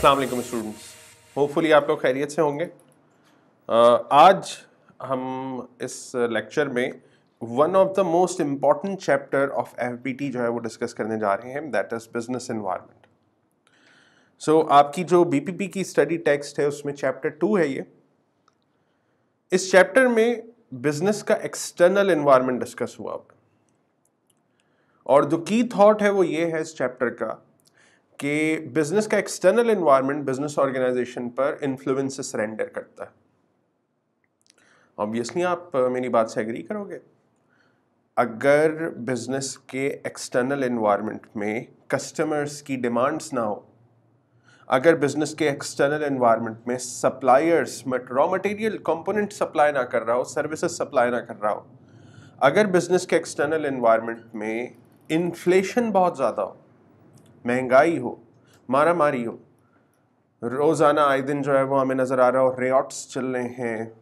अस्सलाम वालेकुम students hopefully आप लोग खैरियत से होंगे आज हम इस लेक्चर में one of the most important chapter of F जो है वो डिस्कस करने जा रहे हैं that is business environment so आपकी जो बीपीपी की स्टडी टेक्स्ट है उसमें चैप्टर टू है ये इस चैप्टर में बिजनेस का एक्सटर्नल इन्वायरमेंट डिस्कस हुआ और जो की थाट है वो ये है इस चैप्टर का कि बिजनेस का एक्सटर्नल इन्वायरमेंट बिजनेस ऑर्गेनाइजेशन पर इन्फ्लुएंस सरेंडर करता है ऑब्वियसली आप uh, मेरी बात से एग्री करोगे अगर बिजनेस के एक्सटर्नल इन्वायरमेंट में कस्टमर्स की डिमांड्स ना हो अगर बिजनेस के एक्सटर्नल इन्वायरमेंट में सप्लायर्स मट रॉ मटेरियल कंपोनेंट सप्लाई ना कर रहा हो सर्विसेज सप्लाई ना कर रहा हो अगर बिजनेस के एक्सटर्नल इन्वायरमेंट में इन्फ्लेशन बहुत ज़्यादा हो महंगाई हो मारा मारी हो रोज़ाना आए दिन जो है वो हमें नज़र आ रहा हो रेट्स चल रहे हैं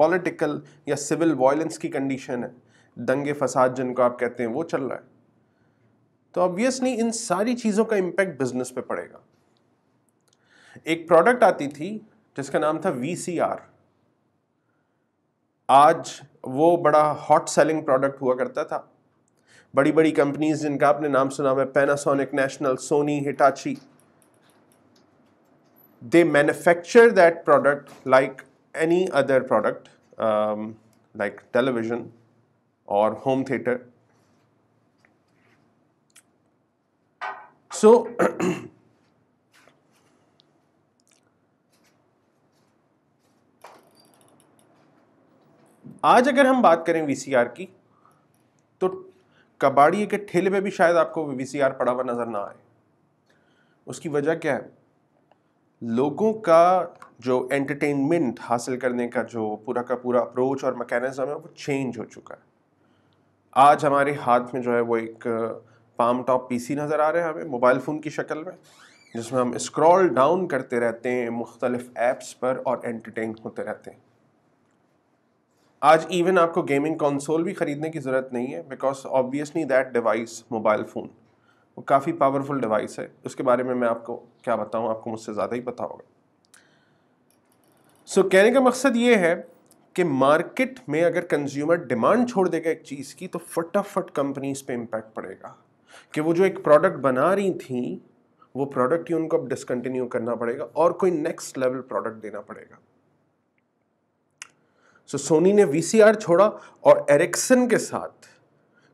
पॉलिटिकल या सिविल वायलेंस की कंडीशन है दंगे फसाद जिनको आप कहते हैं वो चल रहा है तो ऑब्वियसली इन सारी चीज़ों का इम्पैक्ट बिजनेस पे पड़ेगा एक प्रोडक्ट आती थी जिसका नाम था वी आज वो बड़ा हॉट सेलिंग प्रोडक्ट हुआ करता था बड़ी बड़ी कंपनीज जिनका आपने नाम सुना हुआ Panasonic National Sony Hitachi they manufacture that product like any other product like television और होम थिएटर सो आज अगर हम बात करें वीसीआर की तो कबाड़ी के ठेले पे भी शायद आपको वी पड़ा हुआ नज़र ना आए उसकी वजह क्या है लोगों का जो एंटरटेनमेंट हासिल करने का जो पूरा का पूरा अप्रोच और मकैनिज़म है वो चेंज हो चुका है आज हमारे हाथ में जो है वो एक पाम टॉप पीसी नज़र आ रहे हैं हमें मोबाइल फ़ोन की शक्ल में जिसमें हम स्क्रॉल डाउन करते रहते हैं मुख्तलिफ़ ऐप्स पर और एंटरटेन होते रहते हैं आज इवन आपको गेमिंग कंसोल भी ख़रीदने की ज़रूरत नहीं है because obviously that device mobile phone वो काफ़ी पावरफुल डिवाइस है उसके बारे में मैं आपको क्या बताऊँ आपको मुझसे ज़्यादा ही पता होगा सो so, कहने का मकसद ये है कि मार्केट में अगर कंज्यूमर डिमांड छोड़ देगा एक चीज़ की तो फटाफट कंपनीज पे इम्पैक्ट पड़ेगा कि वो जो एक प्रोडक्ट बना रही थी वो प्रोडक्ट ही उनको अब डिसकंटिन्यू करना पड़ेगा और कोई नेक्स्ट लेवल प्रोडक्ट देना पड़ेगा सो so, सोनी ने वीसीआर छोड़ा और एरिक्सन के साथ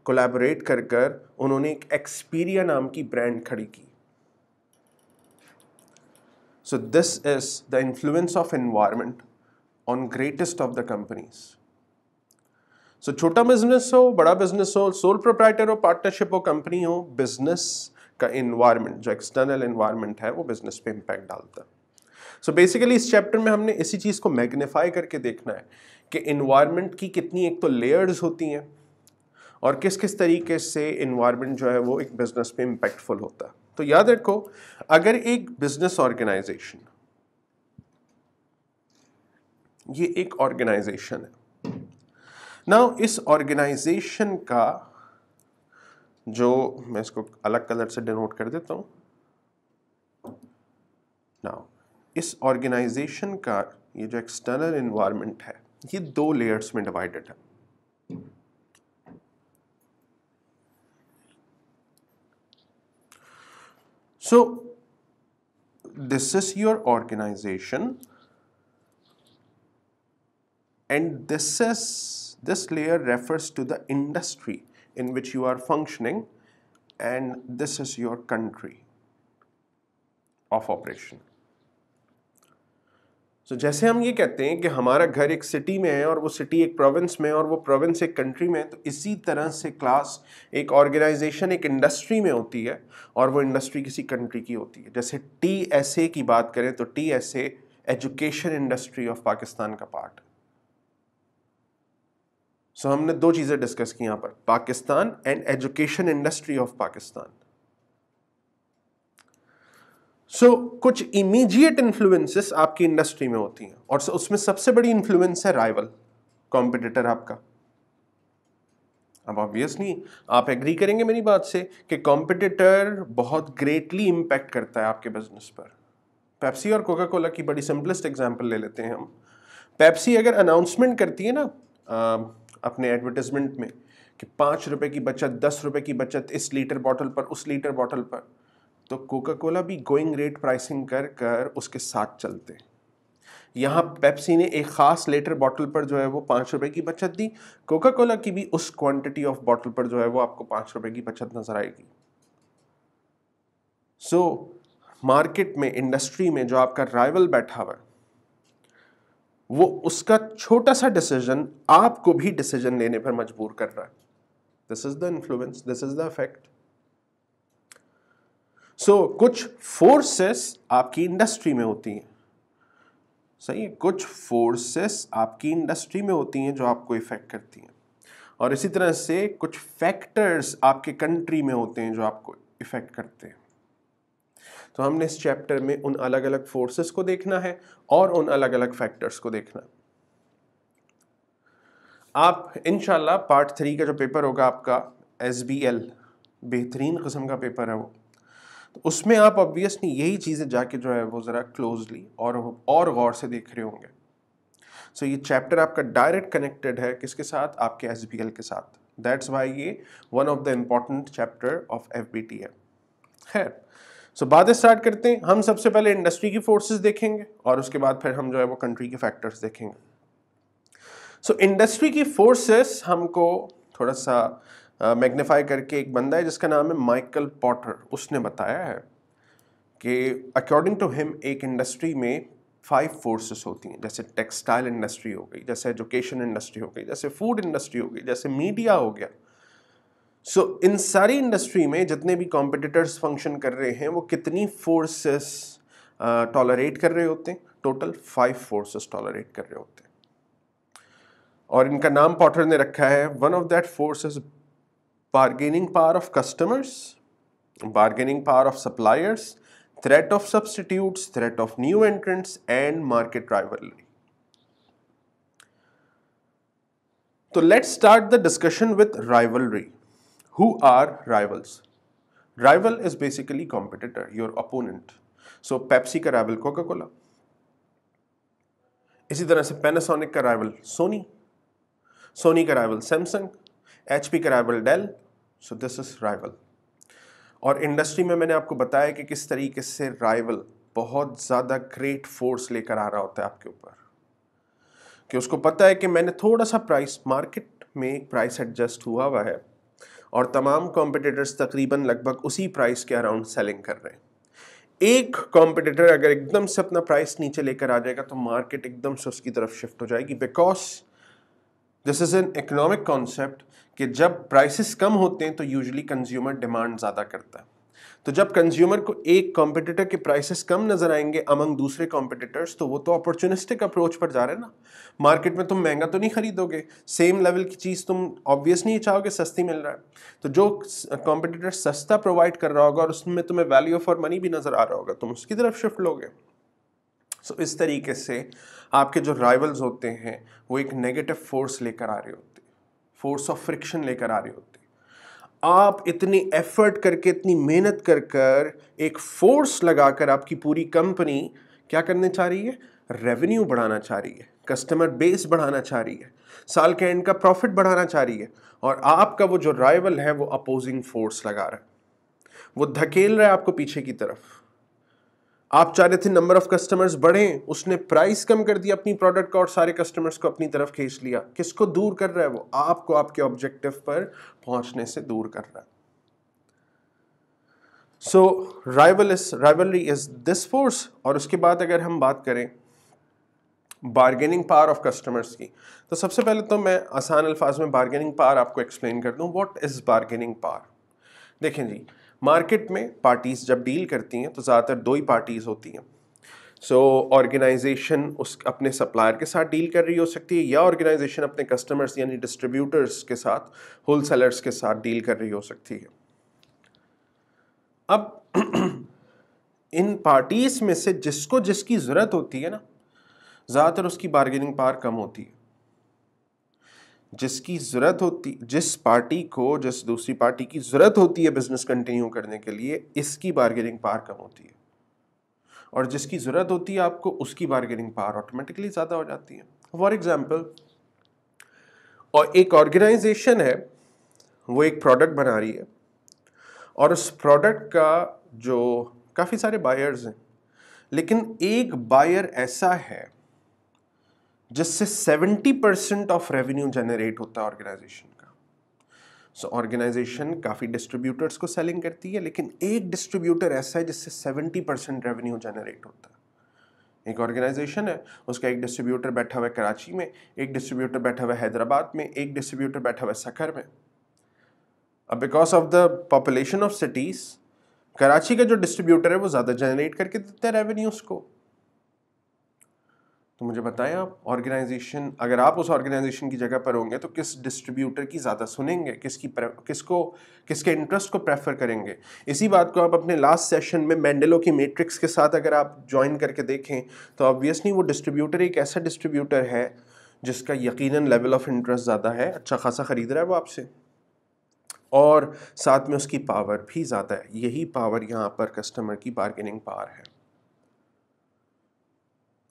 कोलैबोरेट कर कर उन्होंने एक एक्सपीरिया नाम की ब्रांड खड़ी की so this is the influence of environment on greatest of the companies so छोटा बिजनेस हो बड़ा बिजनेस हो सोल प्रोप्राइटर हो पार्टनरशिप हो कंपनी हो बिजनेस का इन्वायरमेंट जो एक्सटर्नल इन्वायरमेंट है वो बिजनेस पे इम्पैक्ट डालता है सो बेसिकली इस चैप्टर में हमने इसी चीज़ को मैग्नीफाई करके देखना है कि इन्वायरमेंट की कितनी एक तो लेयर्स होती हैं और किस किस तरीके से इन्वायरमेंट जो है वो एक बिज़नेस पे इम्पैक्टफुल होता है तो याद रखो अगर एक बिज़नेस ऑर्गेनाइजेशन ये एक ऑर्गेनाइजेशन है ना इस ऑर्गेनाइजेशन का जो मैं इसको अलग कलर से डिनोट कर देता हूँ ना इस ऑर्गेनाइजेशन का ये जो एक्सटर्नल इन्वायरमेंट है ये दो layers. में डिवाइडेड है सो this is your organization and this is this layer refers to the industry in which you are functioning and this is your country of operation so so, जैसे हम ये कहते हैं कि हमारा घर एक सिटी में है और वो सिटी एक प्रोविंस में और वो प्रोविंस एक कंट्री में है तो इसी तरह से क्लास एक ऑर्गेनाइजेशन एक इंडस्ट्री में होती है और वो इंडस्ट्री किसी कंट्री की होती है जैसे टी एस ए की बात करें तो T S A education industry of Pakistan का पार्ट सो so, हमने दो चीज़ें डिस्कस की यहाँ पर Pakistan and education industry of Pakistan so so, कुछ इमीजिएट इन्फ्लुएंसेस आपकी इंडस्ट्री में होती हैं और उसमें सबसे बड़ी इन्फ्लुएंस है राइवल कॉम्पिटिटर आपका अब ऑब्वियसली आप एग्री करेंगे मेरी बात से कि कॉम्पिटिटर बहुत ग्रेटली इम्पैक्ट करता है आपके बिजनेस पर पेप्सी और कोका कोला की बड़ी सिंपलेस्ट एग्जाम्पल ले लेते हैं हम पेप्सी अगर अनाउंसमेंट करती है ना अपने एडवर्टिजमेंट में कि पाँच रुपये की बचत दस रुपये की बचत इस लीटर बॉटल पर उस लीटर बॉटल पर तो कोका कोला भी गोइंग रेट प्राइसिंग कर कर उसके साथ चलते यहाँ पेप्सी ने एक ख़ास लेटर बॉटल पर जो है वो पाँच रुपये की बचत दी कोका कोला की भी उस क्वांटिटी ऑफ बॉटल पर जो है वो आपको पाँच रुपये की बचत नज़र आएगी सो so, मार्केट में इंडस्ट्री में जो आपका राइवल बैठा हुआ वो उसका छोटा सा डिसीजन आपको भी डिसीजन लेने पर मजबूर कर रहा है this is the influence this is the effect so so, कुछ फोर्सेस आपकी इंडस्ट्री में होती हैं सही है कुछ फोर्सेस आपकी इंडस्ट्री में होती हैं जो आपको इफेक्ट करती हैं और इसी तरह से कुछ फैक्टर्स आपके कंट्री में होते हैं जो आपको इफेक्ट करते हैं तो हमने इस चैप्टर में उन अलग अलग फोर्सेस को देखना है और उन अलग अलग फैक्टर्स को देखना है आप इनशाला पार्ट थ्री का जो पेपर होगा आपका एस बी एल बेहतरीन कस्म का पेपर है वो तो उसमें आप ऑब्वियसली यही चीज़ें जाके जो है वो ज़रा क्लोजली और और गौर से देख रहे होंगे सो so, ये चैप्टर आपका डायरेक्ट कनेक्टेड है किसके साथ आपके एस के साथ दैट्स वाई ये one of the important chapter of F B T है खैर सो so, बात स्टार्ट करते हैं हम सबसे पहले इंडस्ट्री की फोर्सेस देखेंगे और उसके बाद फिर हम जो है वो कंट्री के फैक्टर्स देखेंगे सो so, इंडस्ट्री की फोर्सेस हमको थोड़ा सा मैग्नीफाई करके एक बंदा है जिसका नाम है माइकल पॉटर उसने बताया है कि अकॉर्डिंग टू हिम एक इंडस्ट्री में फाइव फोर्सेस होती हैं जैसे टेक्सटाइल इंडस्ट्री हो गई जैसे एजुकेशन इंडस्ट्री हो गई जैसे फूड इंडस्ट्री हो गई जैसे मीडिया हो गया सो so, इन सारी इंडस्ट्री में जितने भी कॉम्पिटिटर्स फंक्शन कर रहे हैं वो कितनी फोर्सेस टॉलरेट कर रहे होते हैं टोटल फाइव फोर्सेस टॉलरेट कर रहे होते हैं और इनका नाम पॉटर ने रखा है one of that force is bargaining power of customers, bargaining power of suppliers, threat of substitutes, threat of new entrants and market rivalry. So let's start the discussion with rivalry. Who are rivals? Rival is basically competitor, your opponent. So Pepsi का rival Coca-Cola. इसी तरह से Panasonic का rival Sony. Sony का rival Samsung. H P का rival Dell so this is rival और industry में मैंने आपको बताया कि किस तरीके से राइवल बहुत ज़्यादा ग्रेट फोर्स लेकर आ रहा होता है आपके ऊपर कि उसको पता है कि मैंने थोड़ा सा प्राइस मार्केट में प्राइस एडजस्ट हुआ हुआ है और तमाम कॉम्पिटिटर्स तकरीबन लगभग उसी प्राइस के अराउंड सेलिंग कर रहे हैं एक कॉम्पिटिटर अगर एकदम से अपना प्राइस नीचे लेकर आ जाएगा तो मार्केट एकदम से उसकी तरफ शिफ्ट हो जाएगी because this is an economic concept कि जब प्राइसेस कम होते हैं तो यूजुअली कंज्यूमर डिमांड ज़्यादा करता है तो जब कंज्यूमर को एक कॉम्पिटिटर के प्राइसेस कम नज़र आएंगे अमंग दूसरे कॉम्पिटिटर्स तो वो तो अपॉर्चुनिस्टिक अप्रोच पर जा रहे हैं ना मार्केट में तुम महंगा तो नहीं खरीदोगे सेम लेवल की चीज़ तुम ऑब्वियसली नहीं चाहोगे सस्ती मिल रहा है तो जो कॉम्पिटिटर सस्ता प्रोवाइड कर रहा होगा और उसमें तुम्हें वैल्यू फॉर मनी भी नज़र आ रहा होगा तुम उसकी तरफ शिफ्ट लोगे सो इस तरीके से आपके जो राइवल्स होते हैं वो एक नेगेटिव फोर्स लेकर आ रहे होते हैं फोर्स ऑफ फ्रिक्शन लेकर आ रहे होते आप इतनी एफर्ट करके इतनी मेहनत कर कर एक फोर्स लगाकर आपकी पूरी कंपनी क्या करने चाह रही है रेवेन्यू बढ़ाना चाह रही है कस्टमर बेस बढ़ाना चाह रही है साल के एंड का प्रॉफिट बढ़ाना चाह रही है और आपका वो जो राइवल है वो अपोजिंग फोर्स लगा रहा है वो धकेल रहा है आपको पीछे की तरफ आप चाह रहे थे नंबर ऑफ कस्टमर्स बढ़े उसने प्राइस कम कर दिया अपनी प्रोडक्ट का और सारे कस्टमर्स को अपनी तरफ खींच लिया किसको दूर कर रहा है वो आपको आपके ऑब्जेक्टिव पर पहुंचने से दूर कर रहा है so rival is rivalry is this force और उसके बाद अगर हम बात करें बारगेनिंग पावर ऑफ कस्टमर्स की तो सबसे पहले तो मैं आसान अल्फाज में बारगेनिंग पावर आपको एक्सप्लेन कर दूँ वॉट इज़ बारगेनिंग पावर देखें जी मार्केट में पार्टीज़ जब डील करती हैं तो ज़्यादातर दो ही पार्टीज़ होती हैं सो ऑर्गेनाइजेशन उस अपने सप्लायर के साथ डील कर रही हो सकती है या ऑर्गेनाइजेशन अपने कस्टमर्स यानी डिस्ट्रीब्यूटर्स के साथ होल सेलर्स के साथ डील कर रही हो सकती है अब इन पार्टीज़ में से जिसको जिसकी ज़रूरत होती है ना ज़्यादातर उसकी बार्गेनिंग पावर कम होती है जिसकी ज़रूरत होती जिस पार्टी को जिस दूसरी पार्टी की ज़रूरत होती है बिज़नेस कंटिन्यू करने के लिए इसकी बार्गेनिंग पार कम होती है और जिसकी ज़रूरत होती है आपको उसकी बार्गेनिंग पार ऑटोमेटिकली ज़्यादा हो जाती है फॉर एग्ज़ाम्पल और एक ऑर्गेनाइजेशन है वो एक प्रोडक्ट बना रही है और उस प्रोडक्ट का जो काफ़ी सारे बायर्स हैं लेकिन एक बायर ऐसा है जिससे 70 परसेंट ऑफ रेवेन्यू जनरेट होता है ऑर्गेनाइजेशन का सो so, ऑर्गेनाइजेशन काफ़ी डिस्ट्रीब्यूटर्स को सेलिंग करती है लेकिन एक डिस्ट्रीब्यूटर ऐसा है जिससे 70 परसेंट रेवेन्यू जनरेट होता है एक ऑर्गेनाइजेशन है उसका एक डिस्ट्रीब्यूटर बैठा हुआ है कराची में एक डिस्ट्रीब्यूटर बैठा हुआ है हैदराबाद में एक डिस्ट्रीब्यूटर बैठा हुआ है सखर में अब because of the population of cities Karachi का जो डिस्ट्रीब्यूटर है वो ज़्यादा जनरेट करके देता है रेवेन्यूज़ को तो मुझे बताएं हम्म। आप ऑर्गेनाइजेशन अगर आप उस ऑर्गेनाइजेशन की जगह पर होंगे तो किस डिस्ट्रीब्यूटर की ज़्यादा सुनेंगे किसकी किसको किसके इंटरेस्ट को प्रेफर करेंगे इसी बात को आप अपने लास्ट सेशन में मैंडलो की मैट्रिक्स के साथ अगर आप ज्वाइन करके देखें तो ऑब्वियसली वो डिस्ट्रीब्यूटर एक ऐसा डिस्ट्रीब्यूटर है जिसका यकीन लेवल ऑफ इंटरेस्ट ज़्यादा है अच्छा खासा ख़रीद रहा है वो आपसे और साथ में उसकी पावर भी ज़्यादा है यही पावर यहाँ पर कस्टमर की बार्गेनिंग पावर है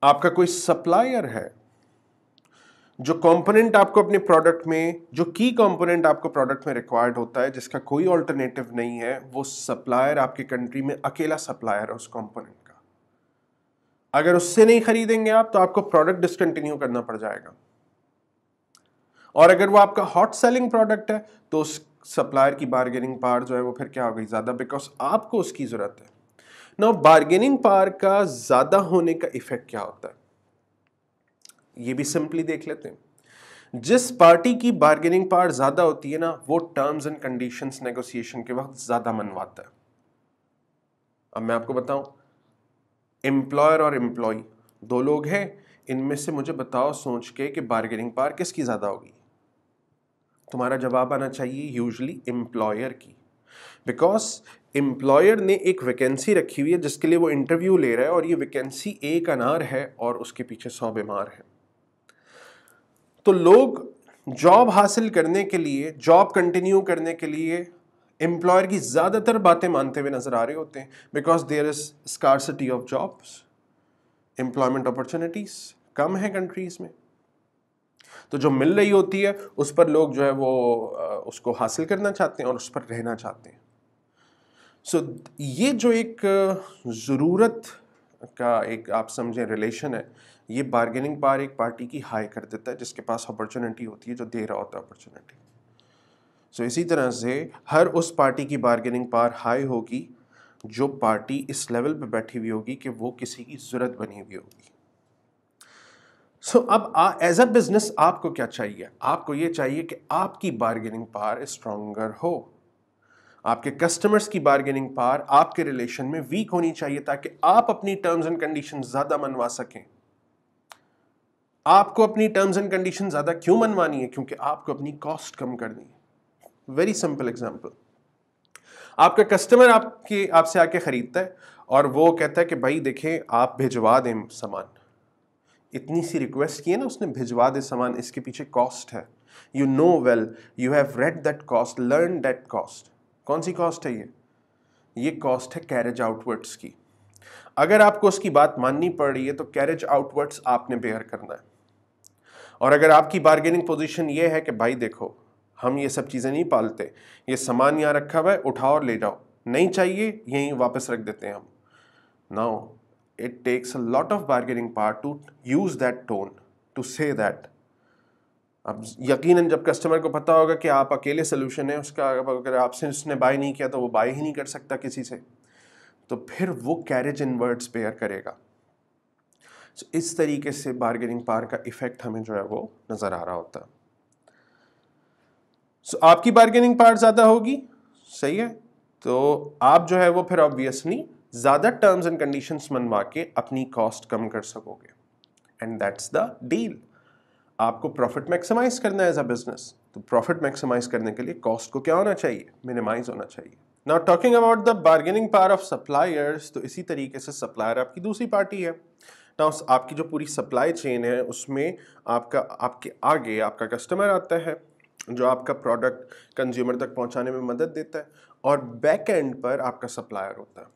आपका कोई सप्लायर है जो कंपोनेंट आपको अपने प्रोडक्ट में जो की कंपोनेंट आपको प्रोडक्ट में रिक्वायर्ड होता है जिसका कोई ऑल्टरनेटिव नहीं है वो सप्लायर आपके कंट्री में अकेला सप्लायर है उस कंपोनेंट का अगर उससे नहीं खरीदेंगे आप तो आपको प्रोडक्ट डिसकंटिन्यू करना पड़ जाएगा और अगर वो आपका हॉट सेलिंग प्रोडक्ट है तो उस सप्लायर की बार्गेनिंग पावर जो है वो फिर क्या हो गई ज़्यादा बिकॉज आपको उसकी ज़रूरत है ना बार्गेनिंग पावर का ज़्यादा होने का इफेक्ट क्या होता है ये भी सिंपली देख लेते हैं जिस पार्टी की बार्गेनिंग पावर ज़्यादा होती है ना वो टर्म्स एंड कंडीशंस नेगोशिएशन के वक्त ज़्यादा मनवाता है अब मैं आपको बताऊं एम्प्लॉयर और एम्प्लॉय दो लोग हैं इनमें से मुझे बताओ सोच के कि बार्गेनिंग पावर किसकी ज़्यादा होगी तुम्हारा जवाब आना चाहिए यूजली एम्प्लॉयर की बिकॉज एम्प्लॉयर ने एक वैकेंसी रखी हुई है जिसके लिए वो इंटरव्यू ले रहा है और ये वैकेंसी एक अनार है और उसके पीछे सौ बीमार है तो लोग जॉब हासिल करने के लिए जॉब कंटिन्यू करने के लिए एम्प्लॉयर की ज़्यादातर बातें मानते हुए नज़र आ रहे होते हैं because there is scarcity of jobs employment opportunities कम है कंट्रीज़ में तो जो मिल रही होती है उस पर लोग जो है वो उसको हासिल करना चाहते हैं और उस पर रहना चाहते हैं सो ये जो एक ज़रूरत का एक आप समझें रिलेशन है ये बार्गेनिंग पार एक पार्टी की हाई कर देता है जिसके पास अपॉर्चुनिटी होती है जो दे रहा होता है अपॉर्चुनिटी सो so, इसी तरह से हर उस पार्टी की बार्गेनिंग पार हाई होगी जो पार्टी इस लेवल पे बैठी हुई होगी कि वो किसी की ज़रूरत बनी हुई होगी सो अब एज अ बिजनेस आपको क्या चाहिए आपको ये चाहिए कि आपकी बार्गेनिंग पावर स्ट्रोंगर हो आपके कस्टमर्स की बार्गेनिंग पावर आपके रिलेशन में वीक होनी चाहिए ताकि आप अपनी टर्म्स एंड कंडीशन ज़्यादा मनवा सकें आपको अपनी टर्म्स एंड कंडीशन ज़्यादा क्यों मनवानी है क्योंकि आपको अपनी कॉस्ट कम करनी है वेरी सिंपल एग्जाम्पल आपका कस्टमर आपके आपसे आके ख़रीदता है और वो कहता है कि भाई देखें आप भिजवा दें सामान इतनी सी रिक्वेस्ट की है ना उसने भिजवा दे सामान इसके पीछे कॉस्ट है you know well you have read that cost learn that cost कौन सी कॉस्ट है ये ये कॉस्ट है कैरेज आउटवर्ड्स की अगर आपको उसकी बात माननी पड़ रही है तो कैरेज आउटवर्ड्स आपने बेयर करना है और अगर आपकी बार्गेनिंग पोजीशन ये है कि भाई देखो हम ये सब चीज़ें नहीं पालते ये सामान यहाँ रखा हुआ है उठाओ और ले जाओ नहीं चाहिए यहीं वापस रख देते हैं हम ना it takes a lot of bargaining power to use that tone to say that अब यकीनन जब कस्टमर को पता होगा कि आप अकेले सोल्यूशन है उसका अगर आपसे उसने बाय नहीं किया तो वो बाय ही नहीं कर सकता किसी से तो फिर वो कैरेज इन वर्ड्स पेयर करेगा सो so, इस तरीके से बार्गेनिंग पावर का इफेक्ट हमें जो है वो नज़र आ रहा होता है so, सो आपकी बार्गेनिंग पावर ज़्यादा होगी सही है तो आप जो है वो फिर ऑब्वियसली ज़्यादा टर्म्स एंड कंडीशंस मनवा के अपनी कॉस्ट कम कर सकोगे एंड दैट्स द डील आपको प्रॉफिट मैक्सिमाइज करना है एज अ बिजनेस तो प्रॉफिट मैक्सिमाइज करने के लिए कॉस्ट को क्या होना चाहिए मिनिमाइज होना चाहिए now talking about the bargaining power of suppliers तो इसी तरीके से सप्लायर आपकी दूसरी पार्टी है ना आपकी जो पूरी सप्लाई चेन है उसमें आपका आपके आगे आपका कस्टमर आता है जो आपका प्रोडक्ट कंज्यूमर तक पहुंचाने में मदद देता है और बैक एंड पर आपका सप्लायर होता है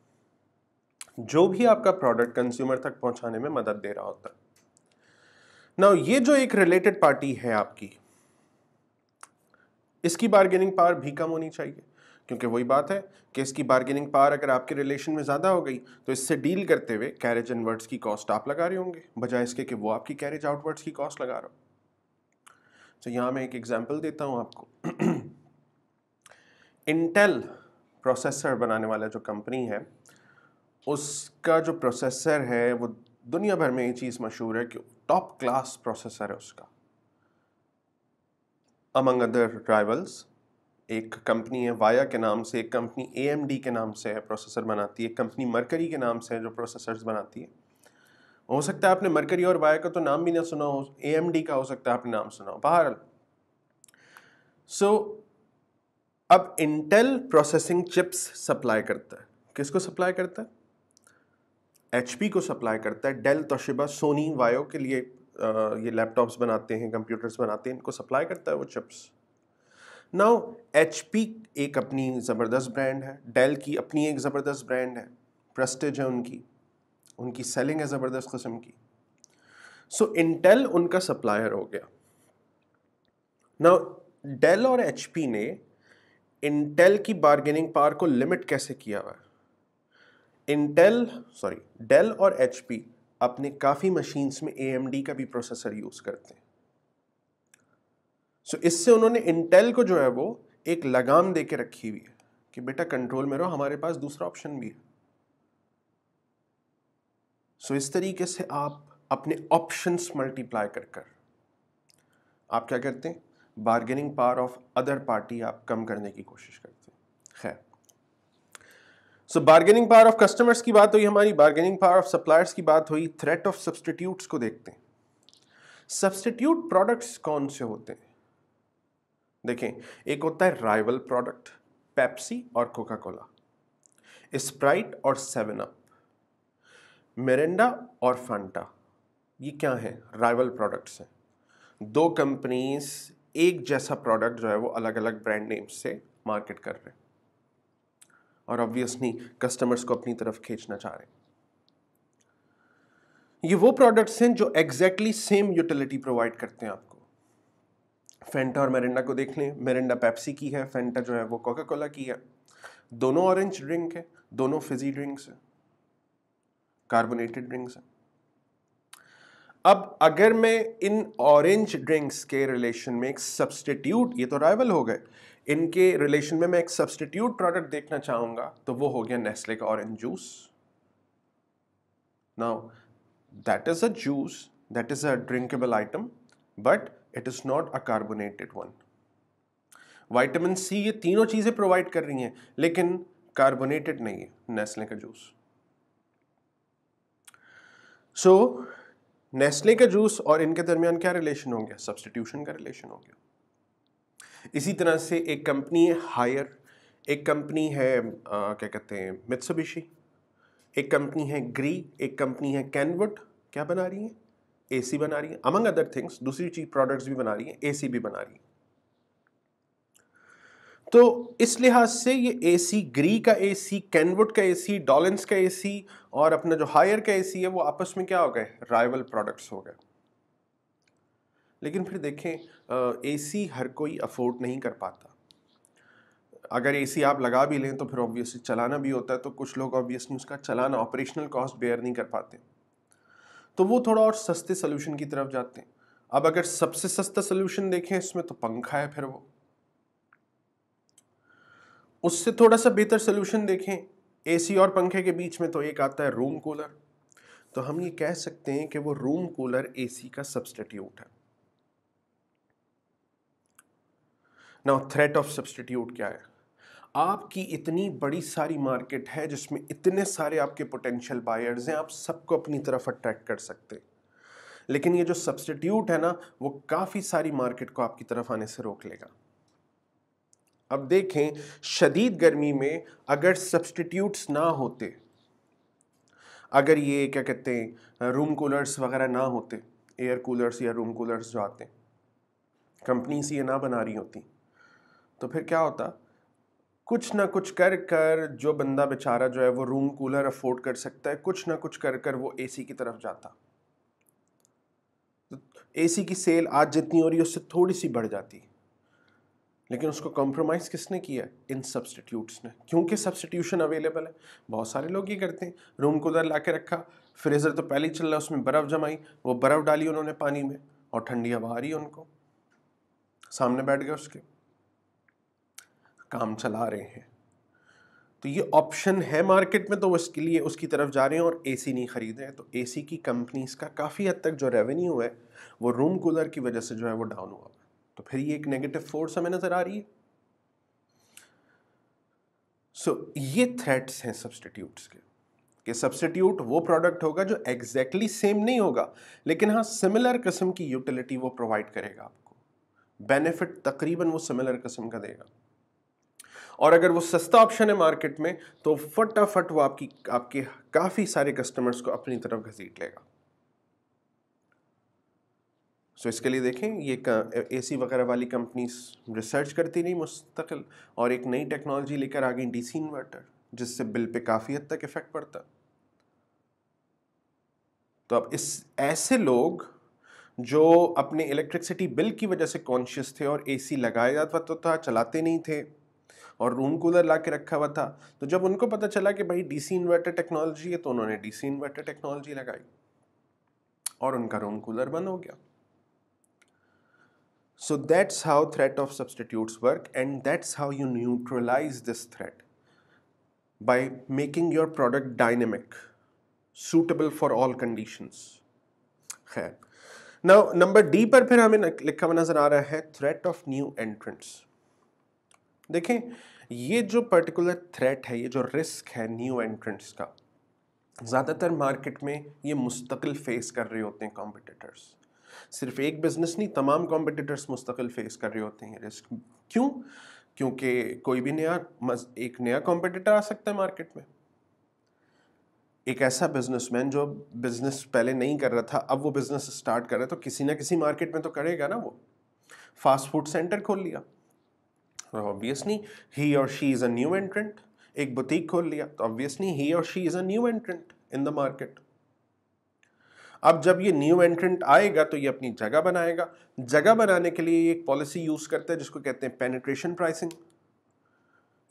जो भी आपका प्रोडक्ट कंज्यूमर तक पहुंचाने में मदद दे रहा होता है ना ये जो एक रिलेटेड पार्टी है आपकी इसकी बार्गेनिंग पावर भी कम होनी चाहिए क्योंकि वही बात है कि इसकी बार्गेनिंग पावर अगर आपके रिलेशन में ज़्यादा हो गई तो इससे डील करते हुए कैरेज इनवर्ड्स की कॉस्ट आप लगा रहे होंगे बजाय इसके कि वो आपकी कैरेज आउटवर्ड्स की कॉस्ट लगा रहा हो तो यहाँ मैं एक एग्जाम्पल देता हूँ आपको इंटेल प्रोसेसर बनाने वाला जो कंपनी है उसका जो प्रोसेसर है वो दुनिया भर में ये चीज़ मशहूर है कि टॉप क्लास प्रोसेसर है उसका अमंग अदर ट्राइवल्स एक कंपनी है वाया के नाम से एक कंपनी ए के नाम से है प्रोसेसर बनाती है कंपनी मरकरी के नाम से है जो प्रोसेसर्स बनाती है हो सकता है आपने मरकरी और वाया का तो नाम भी ना सुना हो ए का हो सकता है आपने नाम सुना हो बाहर सो so, अब इंटेल प्रोसेसिंग चिप्स सप्लाई करता है किसको सप्लाई करता है एच को सप्लाई करता है डेल तोशिबा सोनी वायो के लिए ये लैपटॉप्स बनाते हैं कंप्यूटर्स बनाते हैं इनको सप्लाई करता है वो चिप्स नाउ एच एक अपनी ज़बरदस्त ब्रांड है डेल की अपनी एक ज़बरदस्त ब्रांड है प्रस्टेज है उनकी उनकी सेलिंग है ज़बरदस्त कस्म की सो so, इंटेल उनका सप्लायर हो गया नाउ डेल और एच ने इंटेल की बार्गेनिंग पावर को लिमिट कैसे किया हुआ इंटेल सॉरी डेल और एच अपने काफ़ी मशीन्स में ए का भी प्रोसेसर यूज़ करते हैं सो so, इससे उन्होंने इंटेल को जो है वो एक लगाम दे के रखी हुई है कि बेटा कंट्रोल में रहो हमारे पास दूसरा ऑप्शन भी है सो so, इस तरीके से आप अपने ऑप्शंस मल्टीप्लाई कर कर आप क्या करते हैं bargaining power of other party आप कम करने की कोशिश करते हैं खैर so bargaining power of customers की बात हुई हमारी बार्गेनिंग पावर ऑफ सप्लायर्स की बात हुई थ्रेट ऑफ सब्सटीट्यूट्स को देखते हैं सब्सटीट्यूट प्रोडक्ट्स कौन से होते हैं देखें एक होता है राइवल प्रोडक्ट पेप्सी और कोका कोला स्प्राइट और सेवन अप मेरेंडा और फांटा ये क्या है राइवल प्रोडक्ट्स हैं दो कंपनीज एक जैसा प्रोडक्ट जो है वो अलग अलग ब्रांड नेम्स से मार्केट कर रहे हैं और ऑब्वियसली कस्टमर्स को अपनी तरफ खींचना चाह रहे हैं ये वो प्रोडक्ट्स हैं जो एग्जैक्टली सेम यूटिलिटी प्रोवाइड करते हैं आपको फेंटा और मेरिंडा को देख लें मेरिंडा पेप्सी की है फेंटा जो है वो कोका कोला की है दोनों ऑरेंज ड्रिंक है दोनों फिजी ड्रिंक्स हैं कार्बोनेटेड ड्रिंक्स हैं अब अगर मैं इन ऑरेंज ड्रिंक्स के रिलेशन में एक सब्सटीट्यूट ये तो राइवल हो गए इनके रिलेशन में मैं एक सब्सटीट्यूट प्रोडक्ट देखना चाहूंगा तो वो हो गया नेस्ले का orange juice now that is a juice that is a drinkable item but it is not a carbonated one vitamin C ये तीनों चीज़ें प्रोवाइड कर रही हैं लेकिन कार्बोनेटेड नहीं है नेस्ले का जूस सो so, नेस्ले का जूस और इनके दरमियान क्या रिलेशन हो गया सब्सटीट्यूशन का रिलेशन हो गया इसी तरह से एक कंपनी है हायर एक कंपनी है आ, क्या कहते हैं मित्सबिशी एक कंपनी है ग्री एक कंपनी है कैनवुड क्या बना रही है एसी बना रही है अमंग अदर थिंग्स दूसरी चीज़ प्रोडक्ट्स भी बना रही है एसी भी बना रही है तो इस लिहाज से ये ए सी ग्री का ए सी कैनवुड का ए सी डॉलेंस का ए सी और अपना जो हायर का ए सी है वो आपस में क्या हो गए राइवल प्रोडक्ट्स हो गए लेकिन फिर देखें ए सी हर कोई अफोर्ड नहीं कर पाता अगर एसी आप लगा भी लें तो फिर ऑब्वियसली चलाना भी होता है तो कुछ लोग ऑब्वियसली उसका चलाना ऑपरेशनल कॉस्ट बेयर नहीं कर पाते तो वो थोड़ा और सस्ते सोल्यूशन की तरफ जाते हैं अब अगर सबसे सस्ता सोल्यूशन देखें इसमें तो पंखा है फिर वो उससे थोड़ा सा बेहतर सोल्यूशन देखें एसी और पंखे के बीच में तो एक आता है रूम कूलर तो हम ये कह सकते हैं कि वो रूम कूलर एसी का सब्सटीट्यूट है नाउ थ्रेट ऑफ सब्सटीट्यूट क्या है आपकी इतनी बड़ी सारी मार्केट है जिसमें इतने सारे आपके पोटेंशियल बायर्स हैं आप सबको अपनी तरफ अट्रैक्ट कर सकते हैं लेकिन ये जो सब्सटीट्यूट है ना वो काफ़ी सारी मार्केट को आपकी तरफ आने से रोक लेगा अब देखें शदीद गर्मी में अगर सब्सटीट्यूट्स ना होते अगर ये क्या कहते हैं रूम कूलर्स वगैरह ना होते एयर कूलर्स या रूम कूलर्स जो आते कंपनी से ये ना बना रही होती तो फिर क्या होता कुछ ना कुछ कर कर जो बंदा बेचारा जो है वो रूम कूलर अफोर्ड कर सकता है कुछ ना कुछ कर कर वो एसी की तरफ जाता एसी तो की सेल आज जितनी हो रही है उससे थोड़ी सी बढ़ जाती है लेकिन उसको कॉम्प्रोमाइज़ किसने किया इन सब्सटीट्यूट्स ने क्योंकि सब्सटीट्यूशन अवेलेबल है बहुत सारे लोग ये करते हैं रूम को उधर ला के रखा फ्रीज़र तो पहले ही चल रहा है उसमें बर्फ़ जमाई वो बर्फ़ डाली उन्होंने पानी में और ठंडी हवा आ रही उनको सामने बैठ गए उसके काम चला रहे हैं तो ये ऑप्शन है मार्केट में तो वो इसके लिए उसकी तरफ जा रहे हैं और एसी नहीं ख़रीद रहे हैं तो एसी की कंपनीज़ का काफ़ी हद तक जो रेवेन्यू है वो रूम कूलर की वजह से जो है वो डाउन हुआ तो फिर ये एक नेगेटिव फोर्स हमें नज़र आ रही है सो so, ये थ्रेट्स हैं सब्सटीट्यूट्स के कि सब्सटीट्यूट वो प्रोडक्ट होगा जो एग्जैक्टली exactly सेम नहीं होगा लेकिन हाँ सिमिलर किस्म की यूटिलिटी वो प्रोवाइड करेगा आपको बेनिफिट तकरीबन वो सिमिलर किस्म का देगा और अगर वो सस्ता ऑप्शन है मार्केट में तो फटाफट वो आपकी आपके काफ़ी सारे कस्टमर्स को अपनी तरफ घसीट लेगा सो इसके लिए देखें ये ए सी वगैरह वाली कंपनीज रिसर्च करती रही मुस्तकिल और एक नई टेक्नोलॉजी लेकर आ गई डी सी इन्वर्टर जिससे बिल पे काफ़ी हद तक इफ़ेक्ट पड़ता तो अब इस ऐसे लोग जो अपने इलेक्ट्रिसिटी बिल की वजह से कॉन्शियस थे और ए सी लगाया जाता तो था चलाते नहीं थे और रूम कूलर ला के रखा हुआ था तो जब उनको पता चला कि भाई डी सी इन्वर्टर टेक्नोलॉजी है तो उन्होंने डी सी इन्वर्टर टेक्नोलॉजी लगाई और उनका रूम कूलर बंद हो गया So that's how threat of substitutes work and that's how you neutralize this threat by making your product dynamic, suitable for all conditions. खैर नाउ नंबर डी पर फिर हमें लिखा हुआ नज़र आ रहा है थ्रेट ऑफ न्यू एंट्रेंट्स देखें ये जो पर्टिकुलर थ्रेट है ये जो रिस्क है न्यू एंट्रेंट्स का ज़्यादातर मार्केट में ये मुस्तकिल फेस कर रहे होते हैं कॉम्पिटिटर्स सिर्फ एक बिजनेस नहीं तमाम कॉम्पिटिटर्स मुस्तकिल फेस कर रहे होते हैं रिस्क क्यों क्योंकि कोई भी नया एक नया कॉम्पिटिटर आ सकता है मार्केट में एक ऐसा बिजनेसमैन जो बिजनेस पहले नहीं कर रहा था अब वो बिजनेस स्टार्ट कर रहा है तो किसी ना किसी मार्केट में तो करेगा ना वो फास्ट फूड सेंटर खोल लिया ऑब्वियसली ही और she is a new entrant एक बुटीक खोल लिया तो ऑब्वियसली ही और she is a new entrant in the market अब जब ये न्यू एंट्रेंट आएगा तो ये अपनी जगह बनाएगा जगह बनाने के लिए एक पॉलिसी यूज़ करता है जिसको कहते हैं पेनिट्रेशन प्राइसिंग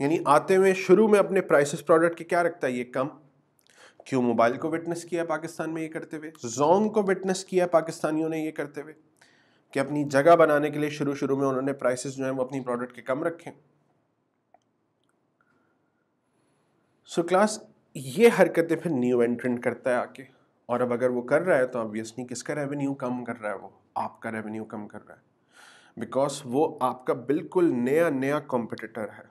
यानी आते हुए शुरू में अपने प्राइसेस प्रोडक्ट के क्या रखता है ये कम क्यों मोबाइल को विटनेस किया पाकिस्तान में ये करते हुए जोंग को विटनेस किया पाकिस्तानियों ने ये करते हुए कि अपनी जगह बनाने के लिए शुरू शुरू में उन्होंने प्राइसेस जो हैं वो अपनी प्रोडक्ट के कम रखे सो so, क्लास ये हरकतें फिर न्यू एंट्रेंट करता है आके और अब अगर वो कर रहा है तो ऑब्वियसली किसका रेवेन्यू कम कर रहा है वो आपका रेवेन्यू कम कर रहा है बिकॉज वो आपका बिल्कुल नया नया कॉम्पिटिटर है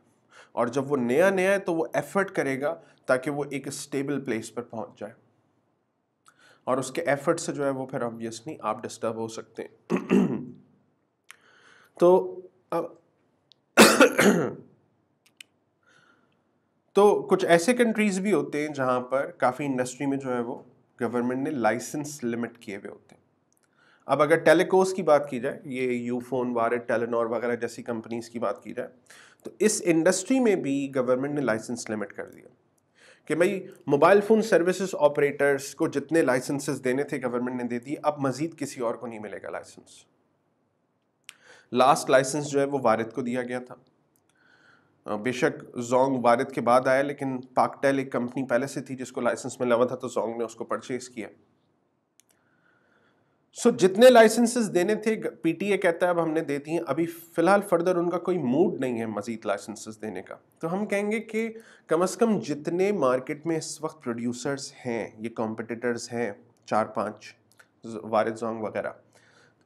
और जब वो नया नया है तो वो एफर्ट करेगा ताकि वो एक स्टेबल प्लेस पर पहुंच जाए और उसके एफर्ट से जो है वो फिर ऑब्वियसली आप डिस्टर्ब हो सकते हैं तो अब तो कुछ ऐसे कंट्रीज़ भी होते हैं जहाँ पर काफ़ी इंडस्ट्री में जो है वो गवर्नमेंट ने लाइसेंस लिमिट किए हुए होते हैं अब अगर टेलीकोस की बात की जाए ये यूफोन वारेट टेलीनॉर वगैरह जैसी कंपनीज की बात की जाए तो इस इंडस्ट्री में भी गवर्नमेंट ने लाइसेंस लिमिट कर दिया कि भाई मोबाइल फ़ोन सर्विसेज ऑपरेटर्स को जितने लाइसेंसेस देने थे गवर्नमेंट ने दे दिए अब मज़ीद किसी और को नहीं मिलेगा लाइसेंस लास्ट लाइसेंस जो है वो वारद को दिया गया था बेशक जोंग वारिद के बाद आया लेकिन पाकटेल एक कंपनी पहले से थी जिसको लाइसेंस मिला हुआ था तो जोंग ने उसको परचेज किया सो so, जितने लाइसेंसेस देने थे पीटीए कहता है अब हमने दे दिए अभी फ़िलहाल फर्दर उनका कोई मूड नहीं है मज़ीद लाइसेंसेस देने का तो हम कहेंगे कि कम अज़ कम जितने मार्केट में इस वक्त प्रोड्यूसर्स हैं ये कॉम्पिटिटर्स हैं चार पाँच वारिद जोंग वगैरह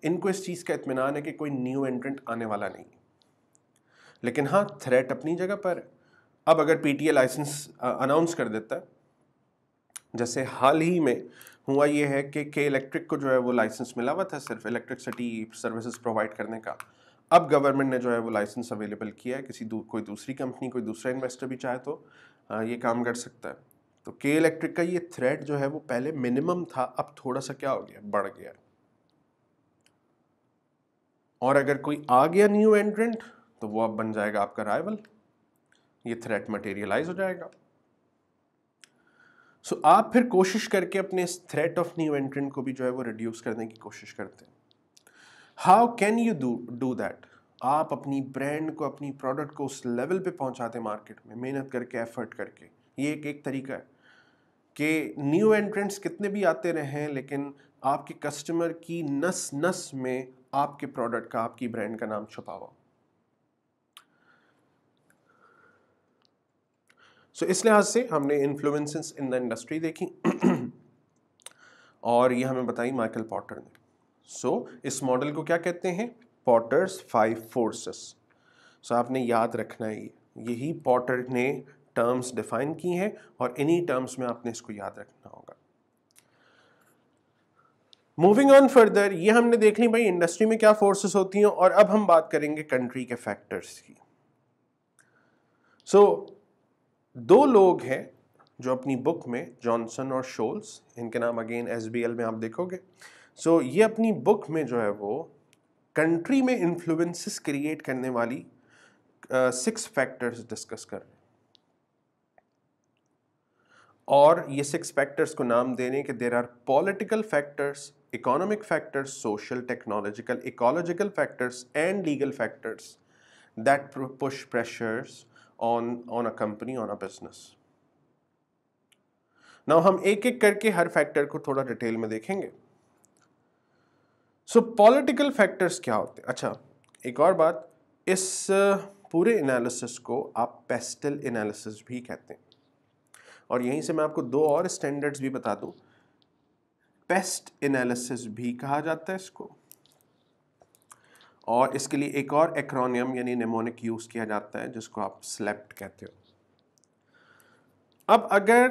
इनको इस चीज़ का इतमान है कि कोई न्यू एंट्रेंट आने वाला नहीं लेकिन हाँ थ्रेट अपनी जगह पर अब अगर ए लाइसेंस अनाउंस कर देता है जैसे हाल ही में हुआ ये है कि के इलेक्ट्रिक को जो है वो लाइसेंस मिला हुआ था सिर्फ इलेक्ट्रिसिटी सर्विसेज प्रोवाइड करने का अब गवर्नमेंट ने जो है वो लाइसेंस अवेलेबल किया है किसी दू, कोई दूसरी कंपनी कोई दूसरा इन्वेस्टर भी चाहे तो आ, ये काम कर सकता है तो के इलेक्ट्रिक का ये थ्रेट जो है वो पहले मिनिमम था अब थोड़ा सा क्या हो गया बढ़ गया और अगर कोई आ गया न्यू एंट्रेंट तो वो अब बन जाएगा आपका राइवल ये थ्रेट मटेरियलाइज हो जाएगा सो so, आप फिर कोशिश करके अपने इस थ्रेट ऑफ न्यू एंट्रेंट को भी जो है वो रिड्यूस करने की कोशिश करते हैं how can you do do that आप अपनी ब्रांड को अपनी प्रोडक्ट को उस लेवल पे पहुंचाते मार्केट में मेहनत करके एफर्ट करके ये एक एक तरीका है कि न्यू एंट्रेंट्स कितने भी आते रहें लेकिन आपके कस्टमर की नस नस में आपके प्रोडक्ट का आपकी ब्रांड का नाम छुपा हुआ सो so, इस लिहाज से हमने इन्फ्लुएंसेस इन द इंडस्ट्री देखी और ये हमें बताई माइकल पॉटर ने सो so, इस मॉडल को क्या कहते हैं पॉटर्स फाइव फोर्सेस सो आपने याद रखना है यही पॉटर ने टर्म्स डिफाइन की हैं और इन्हीं टर्म्स में आपने इसको याद रखना होगा मूविंग ऑन फर्दर ये हमने देख ली भाई इंडस्ट्री में क्या फोर्सेस होती हैं और अब हम बात करेंगे कंट्री के फैक्टर्स की सो so, दो लोग हैं जो अपनी बुक में जॉनसन और शोल्स इनके नाम अगेन एस में आप देखोगे सो so, ये अपनी बुक में जो है वो कंट्री में इन्फ्लुएंसेस क्रिएट करने वाली सिक्स फैक्टर्स डिस्कस कर रहे हैं और ये सिक्स फैक्टर्स को नाम देने के there are political factors economic factors social technological ecological factors and legal factors that push pressures on, on a company, on a business. Now हम एक एक करके हर फैक्टर को थोड़ा डिटेल में देखेंगे सो पॉलिटिकल फैक्टर्स क्या होते हैं अच्छा एक और बात इस पूरे एनालिसिस को आप पेस्टल एनालिसिस भी कहते हैं और यहीं से मैं आपको दो और स्टैंडर्ड्स भी बता दूं पेस्ट एनालिसिस भी कहा जाता है इसको और इसके लिए एक और एक्रोनियम यानी नेमोनिक यूज़ किया जाता है जिसको आप स्लेप्ट कहते हो अब अगर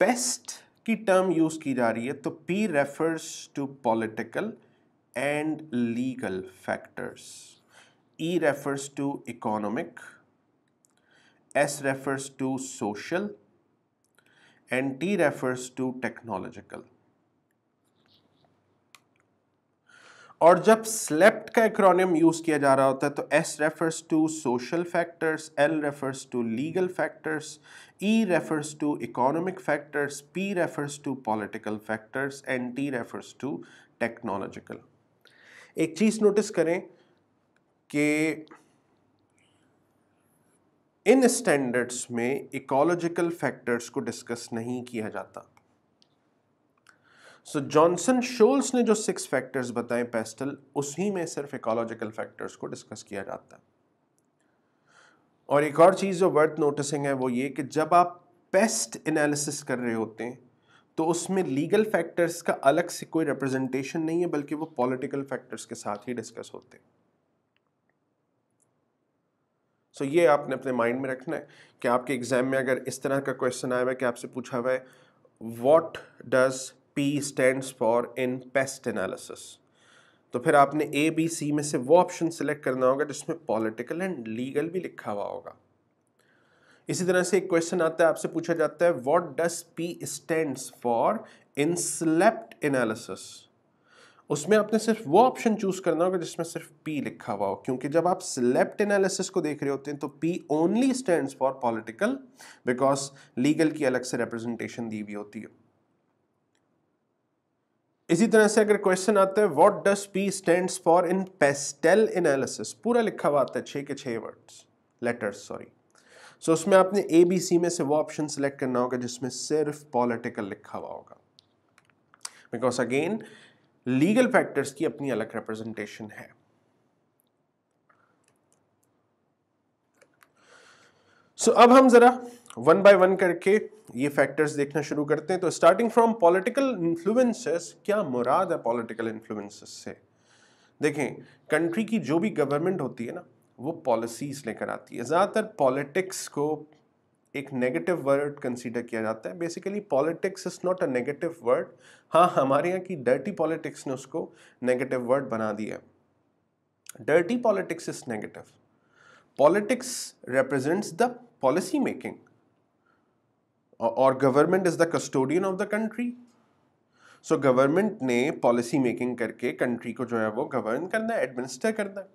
पेस्ट की टर्म यूज़ की जा रही है तो P refers to political and legal factors E refers to economic S refers to social and T refers to technological और जब स्लेप्ट का एक्रोनियम यूज़ किया जा रहा होता है तो S refers to social factors L refers to legal factors E refers to economic factors P refers to political factors and T refers to technological एक चीज़ नोटिस करें कि इन स्टैंडर्ड्स में इकोलॉजिकल फैक्टर्स को डिस्कस नहीं किया जाता सो जॉनसन शोल्स ने जो सिक्स फैक्टर्स बताए पेस्टल उसी में सिर्फ इकोलॉजिकल फैक्टर्स को डिस्कस किया जाता है और एक और चीज़ जो वर्थ नोटिसिंग है वो ये कि जब आप पेस्ट एनालिसिस कर रहे होते हैं तो उसमें लीगल फैक्टर्स का अलग से कोई रिप्रेजेंटेशन नहीं है बल्कि वो पॉलिटिकल फैक्टर्स के साथ ही डिस्कस होते हैं सो so, ये आपने अपने माइंड में रखना है कि आपके एग्जाम में अगर इस तरह का क्वेश्चन आया हुआ है कि आपसे पूछा हुआ है what does P stands for in PEST analysis तो फिर आपने ए बी सी में से वो ऑप्शन सेलेक्ट करना होगा जिसमें पॉलिटिकल एंड लीगल भी लिखा हुआ होगा इसी तरह से एक क्वेश्चन आता है आपसे पूछा जाता है what does P stands for in SLEPT analysis उसमें आपने सिर्फ वो ऑप्शन चूज करना होगा जिसमें सिर्फ पी लिखा हुआ हो क्योंकि जब आप सिलेप्ट एनालिसिस को देख रहे होते हैं तो P only stands for political because legal की अलग से रिप्रेजेंटेशन दी हुई होती है इसी तरह से अगर क्वेश्चन आता है what does P stand for in PESTEL analysis पूरा लिखा हुआ आता है छः के छः वर्ड्स लेटर्स सॉरी सो उसमें आपने ए बी सी में से वो ऑप्शन सेलेक्ट करना होगा जिसमें सिर्फ पॉलिटिकल लिखा हुआ होगा बिकॉज अगेन लीगल फैक्टर्स की अपनी अलग रिप्रेजेंटेशन है सो so, अब हम ज़रा वन बाय वन करके ये फैक्टर्स देखना शुरू करते हैं तो स्टार्टिंग फ्रॉम पॉलिटिकल इन्फ्लुएंसेस क्या मुराद है पॉलिटिकल इन्फ्लुएंसेस से देखें कंट्री की जो भी गवर्नमेंट होती है ना वो पॉलिसीज़ लेकर आती है ज़्यादातर पॉलिटिक्स को एक नेगेटिव वर्ड कंसीडर किया जाता है basically politics is not a negative word हाँ हमारे यहाँ की डर्टी पॉलिटिक्स ने उसको नेगेटिव वर्ड बना दिया dirty politics is negative politics represents the policy making और government is the custodian of the country so government ने पॉलिसी मेकिंग करके कंट्री को जो है वो गवर्न करना है एडमिनिस्टर करना है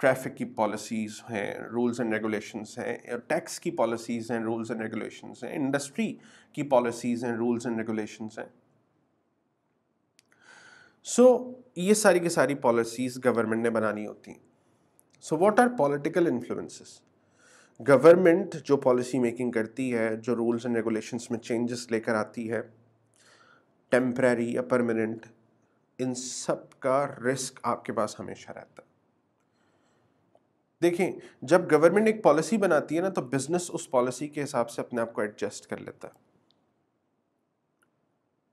ट्रैफिक की पॉलिसीज़ हैं रूल्स एंड रेगुलेशंस हैं टैक्स की पॉलिसीज़ हैं रूल्स एंड रेगुलेशंस हैं इंडस्ट्री की पॉलिसीज़ हैं रूल्स एंड रेगुलेशंस हैं सो ये सारी की सारी पॉलिसीज़ गवर्नमेंट ने बनानी होती हैं so what are political influences government जो पॉलिसी मेकिंग करती है जो रूल्स एंड रेगुलेशंस में चेंजेस लेकर आती है टेम्प्रेरी या परमानेंट इन सब का रिस्क आपके पास हमेशा रहता है देखें जब गवर्नमेंट एक पॉलिसी बनाती है ना तो बिजनेस उस पॉलिसी के हिसाब से अपने आप को एडजस्ट कर लेता है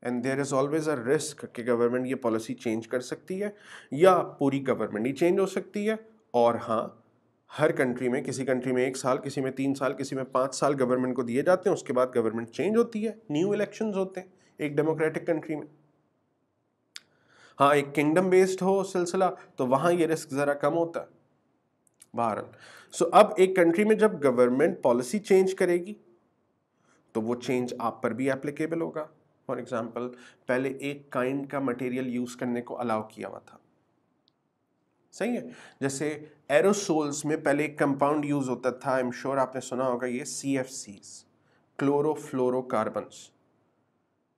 and there is always a risk कि गवर्नमेंट ये पॉलिसी चेंज कर सकती है या पूरी गवर्नमेंट ही चेंज हो सकती है और हाँ हर कंट्री में किसी कंट्री में एक साल किसी में तीन साल किसी में पाँच साल गवर्नमेंट को दिए जाते हैं उसके बाद गवर्नमेंट चेंज होती है न्यू इलेक्शन होते हैं एक डेमोक्रेटिक कंट्री में हाँ एक किंगडम बेस्ड हो सिलसिला तो वहाँ ये रिस्क ज़रा कम होता है बाहर सो so, अब एक कंट्री में जब गवर्नमेंट पॉलिसी चेंज करेगी तो वो चेंज आप पर भी एप्लीकेबल होगा फॉर एग्ज़ाम्पल पहले एक काइंड का मटेरियल यूज़ करने को अलाउ किया हुआ था सही है जैसे एरोसोल्स में पहले एक कंपाउंड यूज़ होता था आई एम श्योर आपने सुना होगा ये सी एफ सीज क्लोरोफ्लोरोबन्स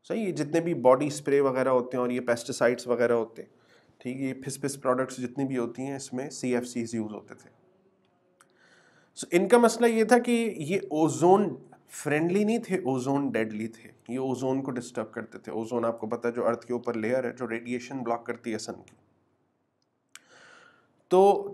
सही है जितने भी बॉडी स्प्रे वगैरह होते हैं और ये पेस्टिसाइड्स वगैरह होते हैं ठीक है ये फिस फिस प्रोडक्ट्स जितनी भी होती हैं इसमें सी एफ सीज यूज़ होते थे सो so, इनका मसला ये था कि ये ओजोन फ्रेंडली नहीं थे ओजोन डेडली थे ये ओजोन को डिस्टर्ब करते थे ओजोन आपको पता है जो अर्थ के ऊपर लेयर है जो रेडिएशन ब्लॉक करती है सन की तो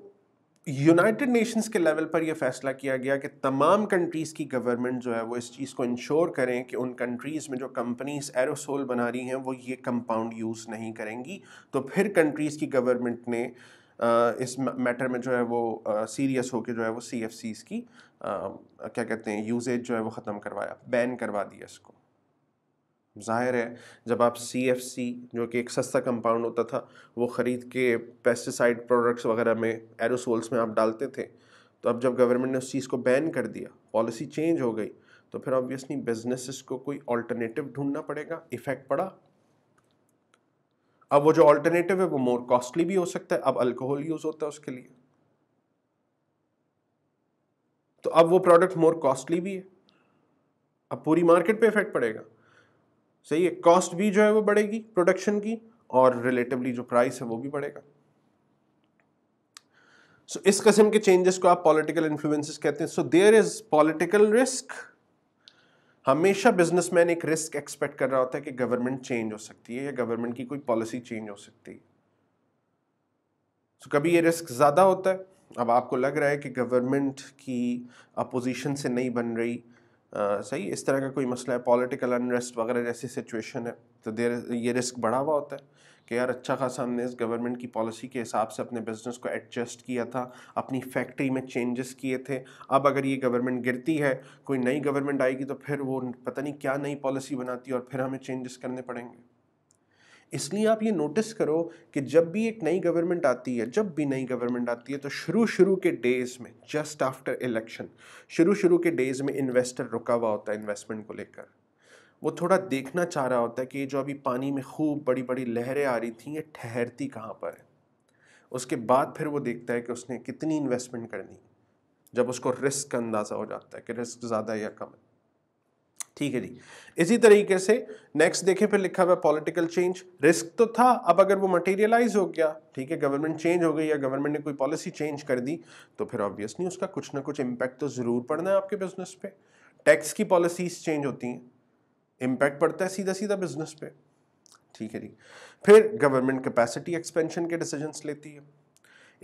यूनाइटेड नेशंस के लेवल पर यह फैसला किया गया कि तमाम कंट्रीज़ की गवर्नमेंट जो है वो इस चीज़ को इंश्योर करें कि उन कंट्रीज़ में जो कंपनीज एरोसोल बना रही हैं वो ये कंपाउंड यूज़ नहीं करेंगी तो फिर कंट्रीज़ की गवर्नमेंट ने इस मैटर में जो है वो सीरियस होकर जो है वो सी की क्या कहते हैं यूजेज जो है वो ख़त्म करवाया बैन करवा दिया इसको जाहिर है जब आप सी एफ सी जो कि एक सस्ता कंपाउंड होता था वो ख़रीद के पेस्टिसाइड प्रोडक्ट्स वगैरह में एरोसोल्स में आप डालते थे तो अब जब गवर्नमेंट ने उस चीज़ को बैन कर दिया पॉलिसी चेंज हो गई तो फिर ऑब्वियसली बिजनेसेस को कोई ऑल्टरनेटिव ढूंढना पड़ेगा इफेक्ट पड़ा अब वो जो ऑल्टरनेटिव है वो मोर कॉस्टली भी हो सकता है अब अल्कोहल यूज़ होता है उसके लिए तो अब वो प्रोडक्ट मोर कॉस्टली भी है अब पूरी मार्केट पे इफेक्ट पड़ेगा सही है कॉस्ट भी जो है वो बढ़ेगी प्रोडक्शन की और रिलेटिवली जो प्राइस है वो भी बढ़ेगा सो so, इस किस्म के चेंजेस को आप पॉलिटिकल इन्फ्लुएंसेस कहते हैं so there is political risk हमेशा बिजनेसमैन एक रिस्क एक्सपेक्ट कर रहा होता है कि गवर्नमेंट चेंज हो सकती है या गवर्नमेंट की कोई पॉलिसी चेंज हो सकती है सो so, कभी ये रिस्क ज़्यादा होता है अब आपको लग रहा है कि गवर्नमेंट की अपोजिशन से नहीं बन रही आ, सही इस तरह का कोई मसला है पॉलिटिकल अनरेस्ट वगैरह जैसी सिचुएशन है तो देर ये रिस्क बढ़ा हुआ होता है कि यार अच्छा खासा हमने इस गवर्नमेंट की पॉलिसी के हिसाब से अपने बिजनेस को एडजस्ट किया था अपनी फैक्ट्री में चेंजेस किए थे अब अगर ये गवर्नमेंट गिरती है कोई नई गवर्नमेंट आएगी तो फिर वो पता नहीं क्या नई पॉलिसी बनाती है और फिर हमें चेंजेस करने पड़ेंगे इसलिए आप ये नोटिस करो कि जब भी एक नई गवर्नमेंट आती है जब भी नई गवर्नमेंट आती है तो शुरू शुरू के डेज़ में जस्ट आफ्टर इलेक्शन शुरू शुरू के डेज़ में इन्वेस्टर रुका हुआ होता है इन्वेस्टमेंट को लेकर वो थोड़ा देखना चाह रहा होता है कि जो अभी पानी में खूब बड़ी बड़ी लहरें आ रही थी ये ठहरती कहाँ पर है उसके बाद फिर वो देखता है कि उसने कितनी इन्वेस्टमेंट करनी जब उसको रिस्क का अंदाज़ा हो जाता है कि रिस्क ज़्यादा या कम है ठीक है जी इसी तरीके से नेक्स्ट देखें फिर लिखा हुआ पॉलिटिकल चेंज रिस्क तो था अब अगर वो मटेरियलाइज हो गया ठीक है गवर्नमेंट चेंज हो गई या गवर्नमेंट ने कोई पॉलिसी चेंज कर दी तो फिर ऑब्वियसली उसका कुछ ना कुछ इम्पैक्ट तो ज़रूर पड़ना है आपके बिजनेस पे टैक्स की पॉलिसीज चेंज होती हैं इम्पैक्ट पड़ता है सीधा सीधा बिजनेस पे ठीक है जी फिर गवर्नमेंट कैपेसिटी एक्सपेंशन के डिसीजन लेती है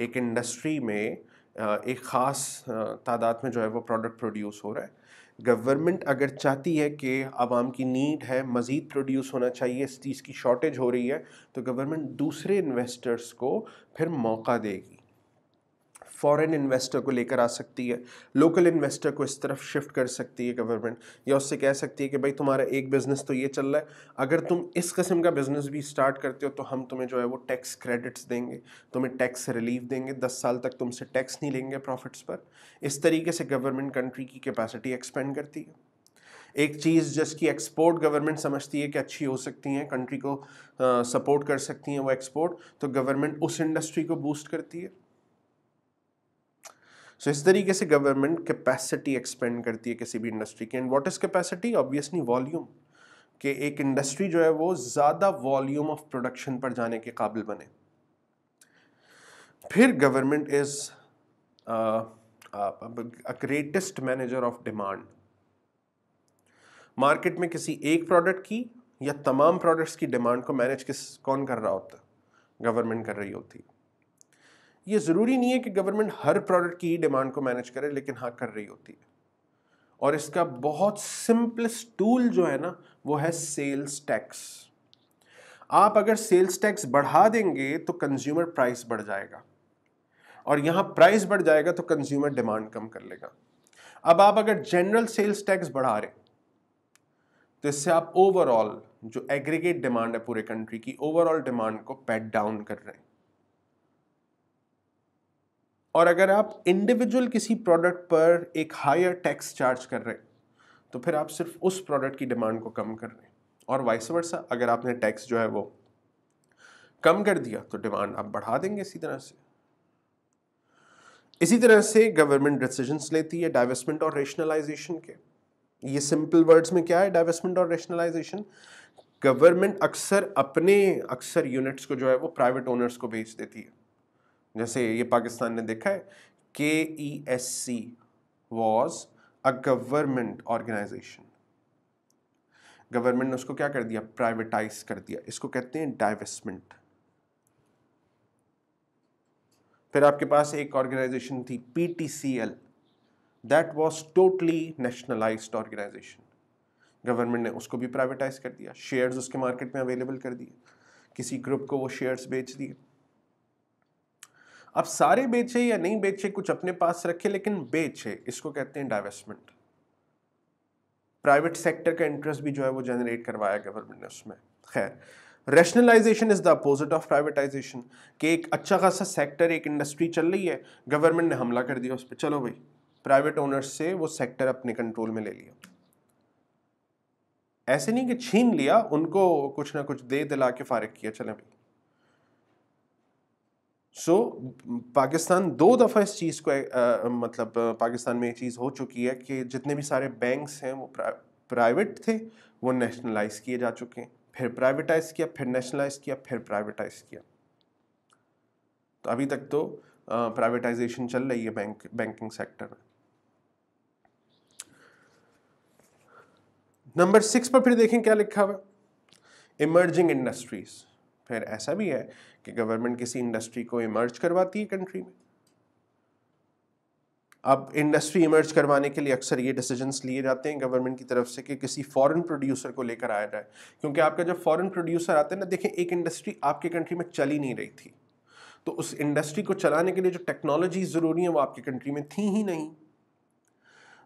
एक इंडस्ट्री में एक ख़ास तादाद में जो है वो प्रोडक्ट प्रोड्यूस हो रहा है गवर्नमेंट अगर चाहती है कि आवाम की नीड है मज़ीद प्रोड्यूस होना चाहिए इस चीज़ की शॉर्टेज हो रही है तो गवर्नमेंट दूसरे इन्वेस्टर्स को फिर मौका देगी फॉरेन इन्वेस्टर को लेकर आ सकती है लोकल इन्वेस्टर को इस तरफ शिफ्ट कर सकती है गवर्नमेंट या उससे कह सकती है कि भाई तुम्हारा एक बिज़नेस तो ये चल रहा है अगर तुम इस किस्म का बिज़नेस भी स्टार्ट करते हो तो हम तुम्हें जो है वो टैक्स क्रेडिट्स देंगे तुम्हें टैक्स रिलीफ देंगे दस साल तक तुमसे टैक्स नहीं लेंगे प्रॉफिट्स पर इस तरीके से गवर्नमेंट कंट्री की कैपेसिटी एक्सपेंड करती है एक चीज़ जिसकी एक्सपोर्ट गवर्नमेंट समझती है कि अच्छी हो सकती है कंट्री को सपोर्ट कर सकती हैं वो एक्सपोर्ट तो गवर्नमेंट उस इंडस्ट्री को बूस्ट करती है सो so, इस तरीके से गवर्नमेंट कैपेसिटी एक्सपेंड करती है किसी भी इंडस्ट्री की and what is capacity obviously volume कि एक इंडस्ट्री जो है वो ज़्यादा वॉल्यूम ऑफ प्रोडक्शन पर जाने के काबिल बने फिर government is greatest manager of demand market में किसी एक प्रोडक्ट की या तमाम प्रोडक्ट्स की डिमांड को मैनेज किस कौन कर रहा होता गवर्नमेंट कर रही होती ये ज़रूरी नहीं है कि गवर्नमेंट हर प्रोडक्ट की ही डिमांड को मैनेज करे लेकिन हाँ कर रही होती है और इसका बहुत सिंपलेस्ट टूल जो है ना वो है सेल्स टैक्स आप अगर सेल्स टैक्स बढ़ा देंगे तो कंज्यूमर प्राइस बढ़ जाएगा और यहाँ प्राइस बढ़ जाएगा तो कंज्यूमर डिमांड कम कर लेगा अब आप अगर जनरल सेल्स टैक्स बढ़ा रहे तो इससे आप ओवरऑल जो एग्रीगेट डिमांड है पूरे कंट्री की ओवरऑल डिमांड को पैट डाउन कर रहे हैं और अगर आप इंडिविजुअल किसी प्रोडक्ट पर एक हायर टैक्स चार्ज कर रहे हैं तो फिर आप सिर्फ उस प्रोडक्ट की डिमांड को कम कर रहे हैं और वाइस वर्सा अगर आपने टैक्स जो है वो कम कर दिया तो डिमांड आप बढ़ा देंगे इसी तरह से इसी तरह से गवर्नमेंट डिसीजंस लेती है डाइवेस्टमेंट और रेशनलाइजेशन के ये सिंपल वर्ड्स में क्या है डाइवेस्टमेंट और रेशनलाइजेशन गवर्नमेंट अक्सर अपने अक्सर यूनिट्स को जो है वो प्राइवेट ओनर्स को भेज देती है जैसे ये पाकिस्तान ने देखा है के E S C was a government organisation government ने उसको क्या कर दिया प्राइवेटाइज कर दिया इसको कहते हैं डाइवेस्टमेंट फिर आपके पास एक ऑर्गेनाइजेशन थी P T C L that was totally nationalise organisation government ने उसको भी प्राइवेटाइज कर दिया शेयर्स उसके मार्केट में अवेलेबल कर दिए किसी ग्रुप को वो शेयर्स बेच दिए अब सारे बेचे या नहीं बेचे कुछ अपने पास रखे लेकिन बेचे इसको कहते हैं डाइवेस्टमेंट प्राइवेट सेक्टर का इंटरेस्ट भी जो है वो जनरेट करवाया गवर्नमेंट ने उसमें खैर rationalisation is the opposite of privatisation कि एक अच्छा खासा सेक्टर एक इंडस्ट्री चल रही है गवर्नमेंट ने हमला कर दिया उस पर चलो भाई प्राइवेट ओनर्स से वो सेक्टर अपने कंट्रोल में ले लिया ऐसे नहीं कि छीन लिया उनको कुछ ना कुछ दे दिला के फारिग किया चले भाई सो so, पाकिस्तान दो दफ़ा इस चीज़ को आ, मतलब पाकिस्तान में ये चीज़ हो चुकी है कि जितने भी सारे बैंक्स हैं वो प्रा, प्राइवेट थे वो नेशनलाइज किए जा चुके हैं फिर प्राइवेटाइज किया फिर नेशनलाइज किया फिर प्राइवेटाइज किया तो अभी तक तो प्राइवेटाइजेशन चल रही है बैंक बैंकिंग सेक्टर में नंबर सिक्स पर फिर देखें क्या लिखा हुआ इमर्जिंग इंडस्ट्रीज फिर ऐसा भी है कि गवर्नमेंट किसी इंडस्ट्री को इमर्ज करवाती है कंट्री में अब इंडस्ट्री इमर्ज करवाने के लिए अक्सर ये डिसीजंस लिए जाते हैं गवर्नमेंट की तरफ से कि किसी फॉरेन प्रोड्यूसर को लेकर आया जाए क्योंकि आपका जब फॉरेन प्रोड्यूसर आते हैं ना देखें एक इंडस्ट्री आपके कंट्री में चली नहीं रही थी तो उस इंडस्ट्री को चलाने के लिए जो टेक्नोलॉजी ज़रूरी है वो आपकी कंट्री में थी ही नहीं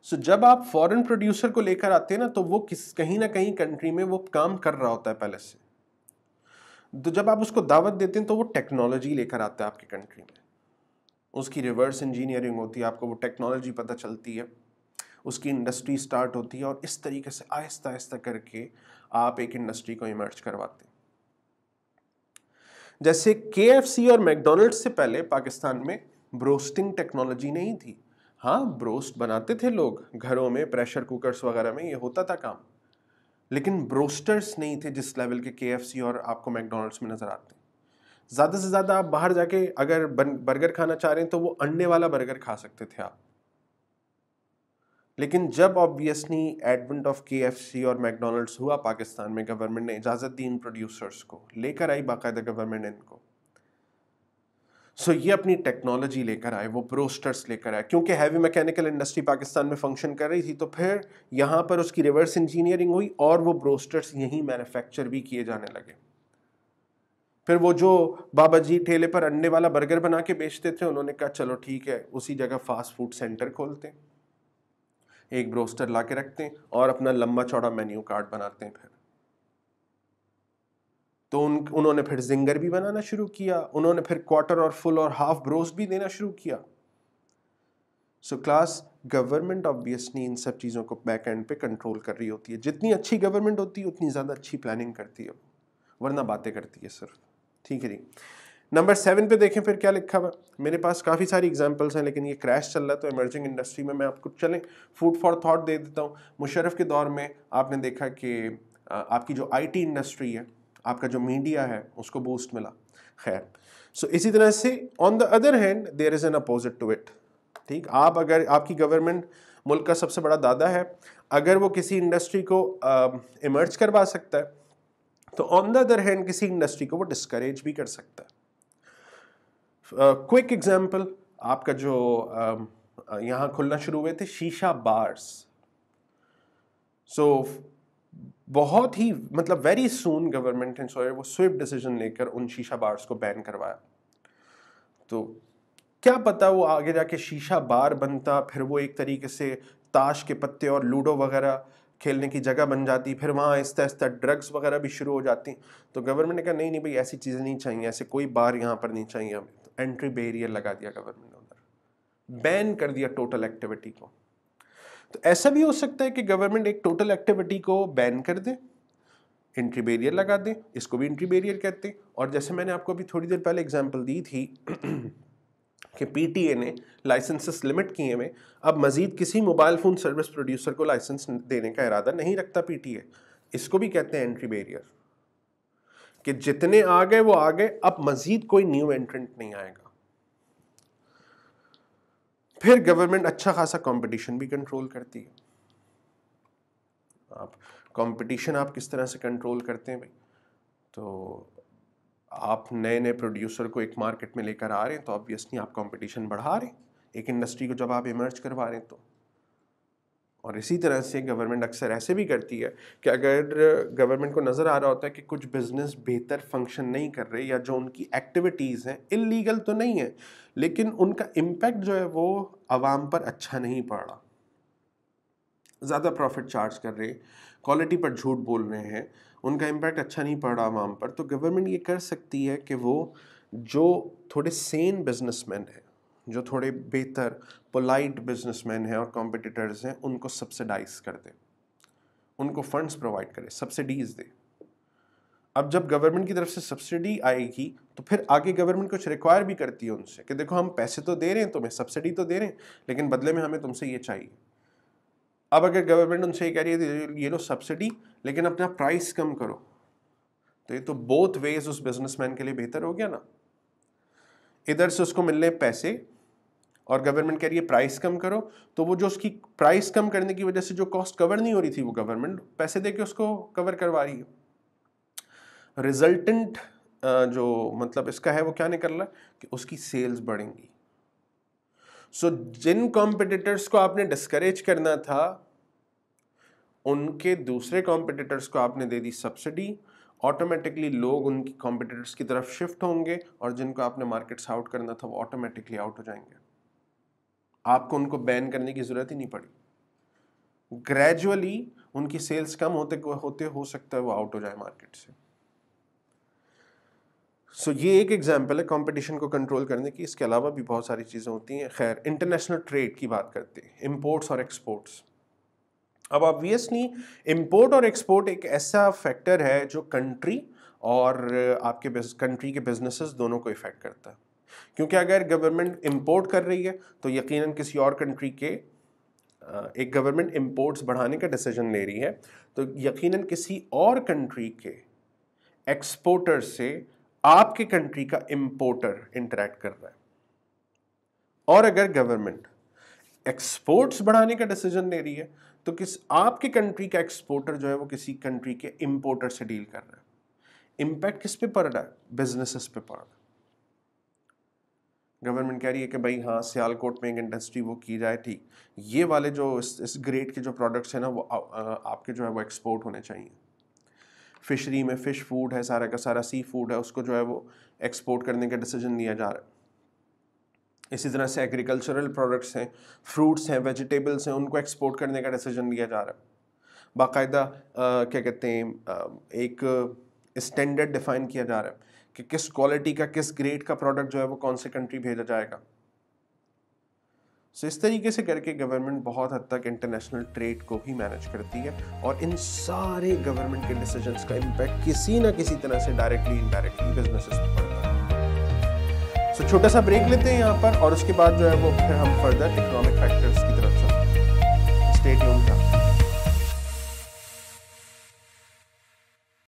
सो जब आप फॉरेन प्रोड्यूसर को लेकर आते हैं ना तो वो किस कहीं ना कहीं कंट्री में वो काम कर रहा होता है पहले से तो जब आप उसको दावत देते हैं तो वो टेक्नोलॉजी लेकर आता है आपकी कंट्री में उसकी रिवर्स इंजीनियरिंग होती है आपको वो टेक्नोलॉजी पता चलती है उसकी इंडस्ट्री स्टार्ट होती है और इस तरीके से आहिस्ता आहिस्ता करके आप एक इंडस्ट्री को इमर्ज करवाते हैं जैसे के और मैकडोनल्ड से पहले पाकिस्तान में ब्रोस्टिंग टेक्नोलॉजी नहीं थी हाँ ब्रोस्ट बनाते थे लोग घरों में प्रेशर कुकर्स वगैरह में ये होता था काम लेकिन ब्रोस्टर्स नहीं थे जिस लेवल के के और आपको मैकडोनल्ड्स में नज़र आते ज़्यादा से ज़्यादा आप बाहर जाके अगर बर्गर खाना चाह रहे हैं तो वो अंडे वाला बर्गर खा सकते थे आप लेकिन जब ऑब्वियसली एडवेंट ऑफ के और मैकडोनल्ड्स हुआ पाकिस्तान में गवर्नमेंट ने इजाज़त दी इन प्रोड्यूसर्स को लेकर आई बाकायदा गवर्नमेंट इनको सो so, ये अपनी टेक्नोलॉजी लेकर आए वो ब्रोस्टर्स लेकर आए क्योंकि हैवी मैकेनिकल इंडस्ट्री पाकिस्तान में फंक्शन कर रही थी तो फिर यहाँ पर उसकी रिवर्स इंजीनियरिंग हुई और वो ब्रोस्टर्स यहीं मैन्युफैक्चर भी किए जाने लगे फिर वो जो बाबा जी ठेले पर अंडे वाला बर्गर बना के बेचते थे उन्होंने कहा चलो ठीक है उसी जगह फास्ट फूड सेंटर खोलते हैं एक ब्रोस्टर ला के रखते हैं और अपना लंबा चौड़ा मेन्यू कार्ड बनाते हैं फिर तो उन उन्होंने फिर जिंगर भी बनाना शुरू किया उन्होंने फिर क्वार्टर और फुल और हाफ ब्रोस भी देना शुरू किया सो क्लास गवर्नमेंट ऑब्वियसली इन सब चीज़ों को बैक एंड पे कंट्रोल कर रही होती है जितनी अच्छी गवर्नमेंट होती है उतनी ज़्यादा अच्छी प्लानिंग करती है वरना बातें करती है सिर्फ ठीक है जी नंबर सेवन पे देखें फिर क्या लिखा हुआ मेरे पास काफ़ी सारी एग्जांपल्स हैं लेकिन ये क्रैश चल रहा है तो इमर्जिंग इंडस्ट्री में मैं आपको चलें फूड फॉर थॉट दे देता हूँ मुशरफ के दौर में आपने देखा कि आपकी जो आईटी इंडस्ट्री है आपका जो मीडिया है उसको बूस्ट मिला खैर सो so, इसी तरह से on the other hand there is an opposite to it ठीक आप अगर आपकी गवर्नमेंट मुल्क का सबसे बड़ा दादा है अगर वो किसी इंडस्ट्री को इमर्ज करवा सकता है तो ऑन द अदर हैंड किसी इंडस्ट्री को वो डिस्करेज भी कर सकता है क्विक uh, एग्जांपल आपका जो uh, यहाँ खुलना शुरू हुए थे शीशा बार्स सो so, बहुत ही मतलब very soon government and sorry वो स्विफ्ट डिसीजन लेकर उन शीशा बार्स को बैन करवाया तो क्या पता वो आगे जाके शीशा बार बनता फिर वो एक तरीके से ताश के पत्ते और लूडो वगैरह खेलने की जगह बन जाती फिर वहाँ आहिस्ता आहिस्ता ड्रग्स वगैरह भी शुरू हो जाती तो गवर्नमेंट ने कहा नहीं नहीं भाई ऐसी चीज़ें नहीं चाहिए ऐसे कोई बार यहाँ पर नहीं चाहिए हमें तो एंट्री बेरियर लगा दिया गवर्नमेंट ने उधर बैन कर दिया टोटल एक्टिविटी को तो ऐसा भी हो सकता है कि गवर्नमेंट एक टोटल एक्टिविटी को बैन कर दे एंट्री बैरियर लगा दें इसको भी एंट्री बैरियर कहते हैं और जैसे मैंने आपको अभी थोड़ी देर पहले एग्जांपल दी थी कि पीटीए ने लाइसेंसेस लिमिट किए हुए अब मज़ीद किसी मोबाइल फ़ोन सर्विस प्रोड्यूसर को लाइसेंस देने का इरादा नहीं रखता पी इसको भी कहते हैं एंट्री बैरियर कि जितने आ गए वो आ गए अब मज़ीद कोई न्यू एंट्रेंट नहीं आएगा फिर गवर्नमेंट अच्छा खासा कंपटीशन भी कंट्रोल करती है आप कंपटीशन आप किस तरह से कंट्रोल करते हैं भाई तो आप नए नए प्रोड्यूसर को एक मार्केट में लेकर आ रहे हैं तो ऑब्वियसली आप कंपटीशन बढ़ा रहे हैं एक इंडस्ट्री को जब आप इमर्ज करवा रहे हैं तो और इसी तरह से गवर्नमेंट अक्सर ऐसे भी करती है कि अगर गवर्नमेंट को नज़र आ रहा होता है कि कुछ बिज़नेस बेहतर फंक्शन नहीं कर रहे या जो उनकी एक्टिविटीज़ हैं इलीगल तो नहीं है लेकिन उनका इम्पैक्ट जो है वो आवाम पर अच्छा नहीं पड़ रहा ज़्यादा प्रॉफिट चार्ज कर रहे क्वालिटी पर झूठ बोल रहे हैं उनका इम्पैक्ट अच्छा नहीं पड़ रहा आवाम पर तो गवर्नमेंट ये कर सकती है कि वो जो थोड़े सेन बिजनेसमैन हैं जो थोड़े बेहतर पोलाइट बिजनेसमैन हैं और कॉम्पिटिटर्स हैं उनको सब्सिडाइज कर दें उनको फंड्स प्रोवाइड करें सब्सिडीज दे अब जब गवर्नमेंट की तरफ से सब्सिडी आएगी तो फिर आगे गवर्नमेंट कुछ रिक्वायर भी करती है उनसे कि देखो हम पैसे तो दे रहे हैं तुम्हें सब्सिडी तो दे रहे हैं लेकिन बदले में हमें तुमसे ये चाहिए अब अगर गवर्नमेंट उनसे ये कह रही है ये लो सब्सिडी लेकिन अपना प्राइस कम करो तो ये तो बोथ वेज उस बिजनेसमैन के लिए बेहतर हो गया ना इधर से उसको मिलने पैसे और गवर्नमेंट कह रही है प्राइस कम करो तो वो जो उसकी प्राइस कम करने की वजह से जो कॉस्ट कवर नहीं हो रही थी वो गवर्नमेंट पैसे दे के उसको कवर करवा रही है रिजल्टेंट जो मतलब इसका है वो क्या निकल रहा है कि उसकी सेल्स बढ़ेंगी सो so, जिन कॉम्पिटिटर्स को आपने डिस्करेज करना था उनके दूसरे कॉम्पिटिटर्स को आपने दे दी सब्सिडी ऑटोमेटिकली लोग उनकी कॉम्पिटिटर्स की तरफ शिफ्ट होंगे और जिनको आपने मार्केट्स आउट करना था वो ऑटोमेटिकली आउट हो जाएंगे आपको उनको बैन करने की ज़रूरत ही नहीं पड़ी ग्रेजुअली उनकी सेल्स कम होते होते हो सकता है वो आउट हो जाए मार्केट से सो so, ये एक एग्जाम्पल है कंपटीशन को कंट्रोल करने की इसके अलावा भी बहुत सारी चीज़ें होती हैं खैर इंटरनेशनल ट्रेड की बात करते हैं इम्पोर्ट्स और एक्सपोर्ट्स अब ऑब्वियसली इम्पोर्ट और एक्सपोर्ट एक ऐसा फैक्टर है जो कंट्री और आपके कंट्री के बिजनेसेस दोनों को इफ़ेक्ट करता है क्योंकि अगर गवर्नमेंट इम्पोर्ट कर रही है तो यकीनन किसी और कंट्री के एक गवर्नमेंट इम्पोर्ट्स बढ़ाने का डिसीजन ले रही है तो यकीनन किसी और कंट्री के एक्सपोर्टर से आपके कंट्री का इम्पोर्टर इंटरेक्ट कर रहा है और अगर गवर्नमेंट एक्सपोर्ट्स बढ़ाने का डिसीजन ले रही है तो किस आपके कंट्री का एक्सपोर्टर जो है वो किसी कंट्री के इम्पोर्टर से डील कर रहा है इम्पैक्ट किस पे पड़ रहा है बिजनेसिस पे पड़ रहा है गवर्नमेंट कह रही है कि भाई हाँ सियालकोट में एक इंडस्ट्री वो की जाए ठीक ये वाले जो इस, इस ग्रेड के जो प्रोडक्ट्स हैं ना वो आ, आपके जो है वो एक्सपोर्ट होने चाहिए फिशरी में फ़िश फूड है सारा का सारा सी फूड है उसको जो है वो एक्सपोर्ट करने का डिसीजन लिया जा रहा है इसी तरह से एग्रीकल्चरल प्रोडक्ट्स हैं फ्रूट्स हैं वेजिटेबल्स हैं उनको एक्सपोर्ट करने का डिसीजन लिया जा रहा है बाकायदा क्या कहते हैं एक स्टैंडर्ड डिफ़ाइन किया जा रहा है कि किस क्वालिटी का किस ग्रेड का प्रोडक्ट जो है वो कौन से कंट्री भेजा जाएगा सो so, इस तरीके से करके गवर्नमेंट बहुत हद तक इंटरनेशनल ट्रेड को भी मैनेज करती है और इन सारे गवर्नमेंट के डिसीजन का इम्पैक्ट किसी ना किसी तरह से डायरेक्टली इनडायरेक्टली बिजनेस पड़ता है सो छोटा सा ब्रेक लेते हैं यहाँ पर और उसके बाद जो है वो फिर हम फर्दर इकोनॉमिक फैक्टर्स की तरफ चलते हैं स्टेट यून